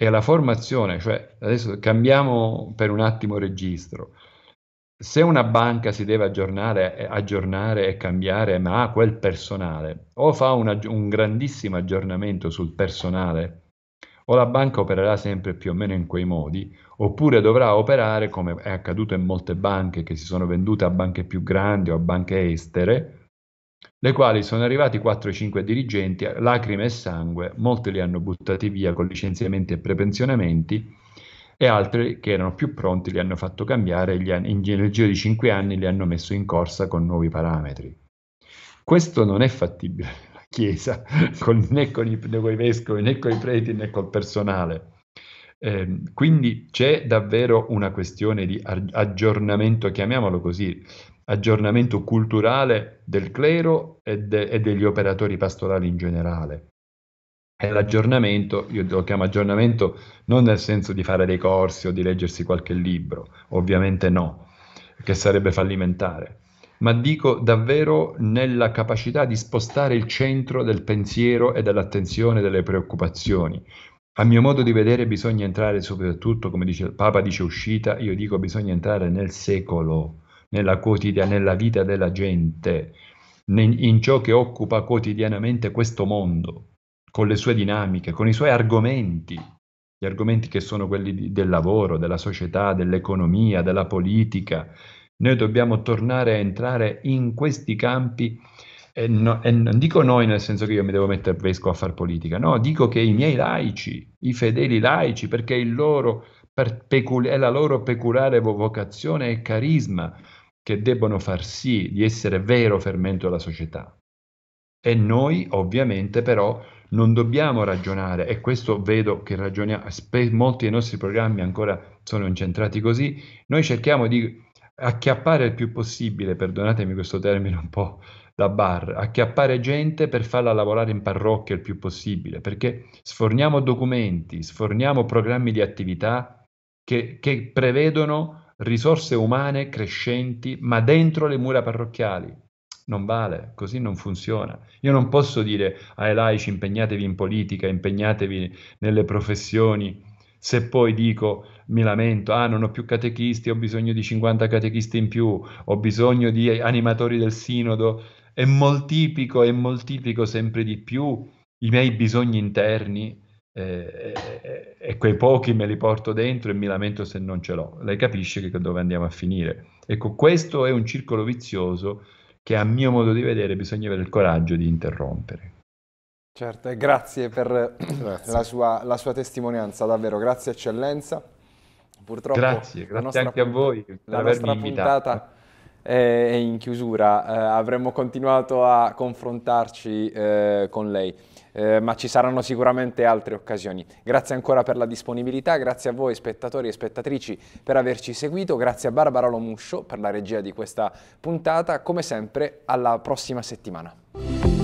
E la formazione, cioè adesso cambiamo per un attimo registro, se una banca si deve aggiornare, eh, aggiornare, e cambiare, ma ha quel personale, o fa un, un grandissimo aggiornamento sul personale o la banca opererà sempre più o meno in quei modi, oppure dovrà operare, come è accaduto in molte banche che si sono vendute a banche più grandi o a banche estere, le quali sono arrivati 4-5 dirigenti, lacrime e sangue, molti li hanno buttati via con licenziamenti e prepensionamenti, e altri che erano più pronti li hanno fatto cambiare e hanno, in, nel giro di 5 anni li hanno messo in corsa con nuovi parametri. Questo non è fattibile Chiesa, (laughs) con, né, con i, con i vescovi, né con i preti, né col personale. Eh, quindi c'è davvero una questione di aggiornamento, chiamiamolo così, aggiornamento culturale del clero e, de- e degli operatori pastorali in generale. E l'aggiornamento, io lo chiamo aggiornamento non nel senso di fare dei corsi o di leggersi qualche libro, ovviamente no, che sarebbe fallimentare, ma dico davvero nella capacità di spostare il centro del pensiero e dell'attenzione delle preoccupazioni. A mio modo di vedere bisogna entrare soprattutto, come dice il Papa, dice uscita, io dico bisogna entrare nel secolo, nella quotidianità, nella vita della gente, in, ciò che occupa quotidianamente questo mondo, con le sue dinamiche, con i suoi argomenti, gli argomenti che sono quelli del lavoro, della società, dell'economia, della politica, noi dobbiamo tornare a entrare in questi campi e, no, e, non dico noi nel senso che io mi devo mettere vescovo a fare politica, no, dico che i miei laici, i fedeli laici, perché loro, per pecul- è la loro peculiare vocazione e carisma che debbono far sì di essere vero fermento della società. E noi ovviamente però non dobbiamo ragionare, e questo vedo che ragioniamo, spe- molti dei nostri programmi ancora sono incentrati così, noi cerchiamo di acchiappare il più possibile, perdonatemi questo termine un po' da bar, acchiappare gente per farla lavorare in parrocchia il più possibile, perché sforniamo documenti, sforniamo programmi di attività che, che prevedono risorse umane crescenti, ma dentro le mura parrocchiali. Non vale, così non funziona. Io non posso dire ai laici impegnatevi in politica, impegnatevi nelle professioni, se poi dico mi lamento, ah non ho più catechisti, ho bisogno di 50 catechisti in più, ho bisogno di animatori del sinodo, e moltiplico e moltiplico sempre di più i miei bisogni interni eh, e, eh, eh, e quei pochi me li porto dentro e mi lamento se non ce l'ho. Lei capisce che dove andiamo a finire. Ecco, questo è un circolo vizioso che a mio modo di vedere bisogna avere il coraggio di interrompere. Certo, e grazie per grazie. La, sua, la sua testimonianza, davvero, grazie eccellenza purtroppo grazie, grazie nostra, anche a voi per la nostra puntata invitato. è in chiusura, eh, avremmo continuato a confrontarci eh, con lei. Eh, ma ci saranno sicuramente altre occasioni. Grazie ancora per la disponibilità, grazie a voi spettatori e spettatrici per averci seguito, grazie a Barbara Lomuscio per la regia di questa puntata, come sempre alla prossima settimana.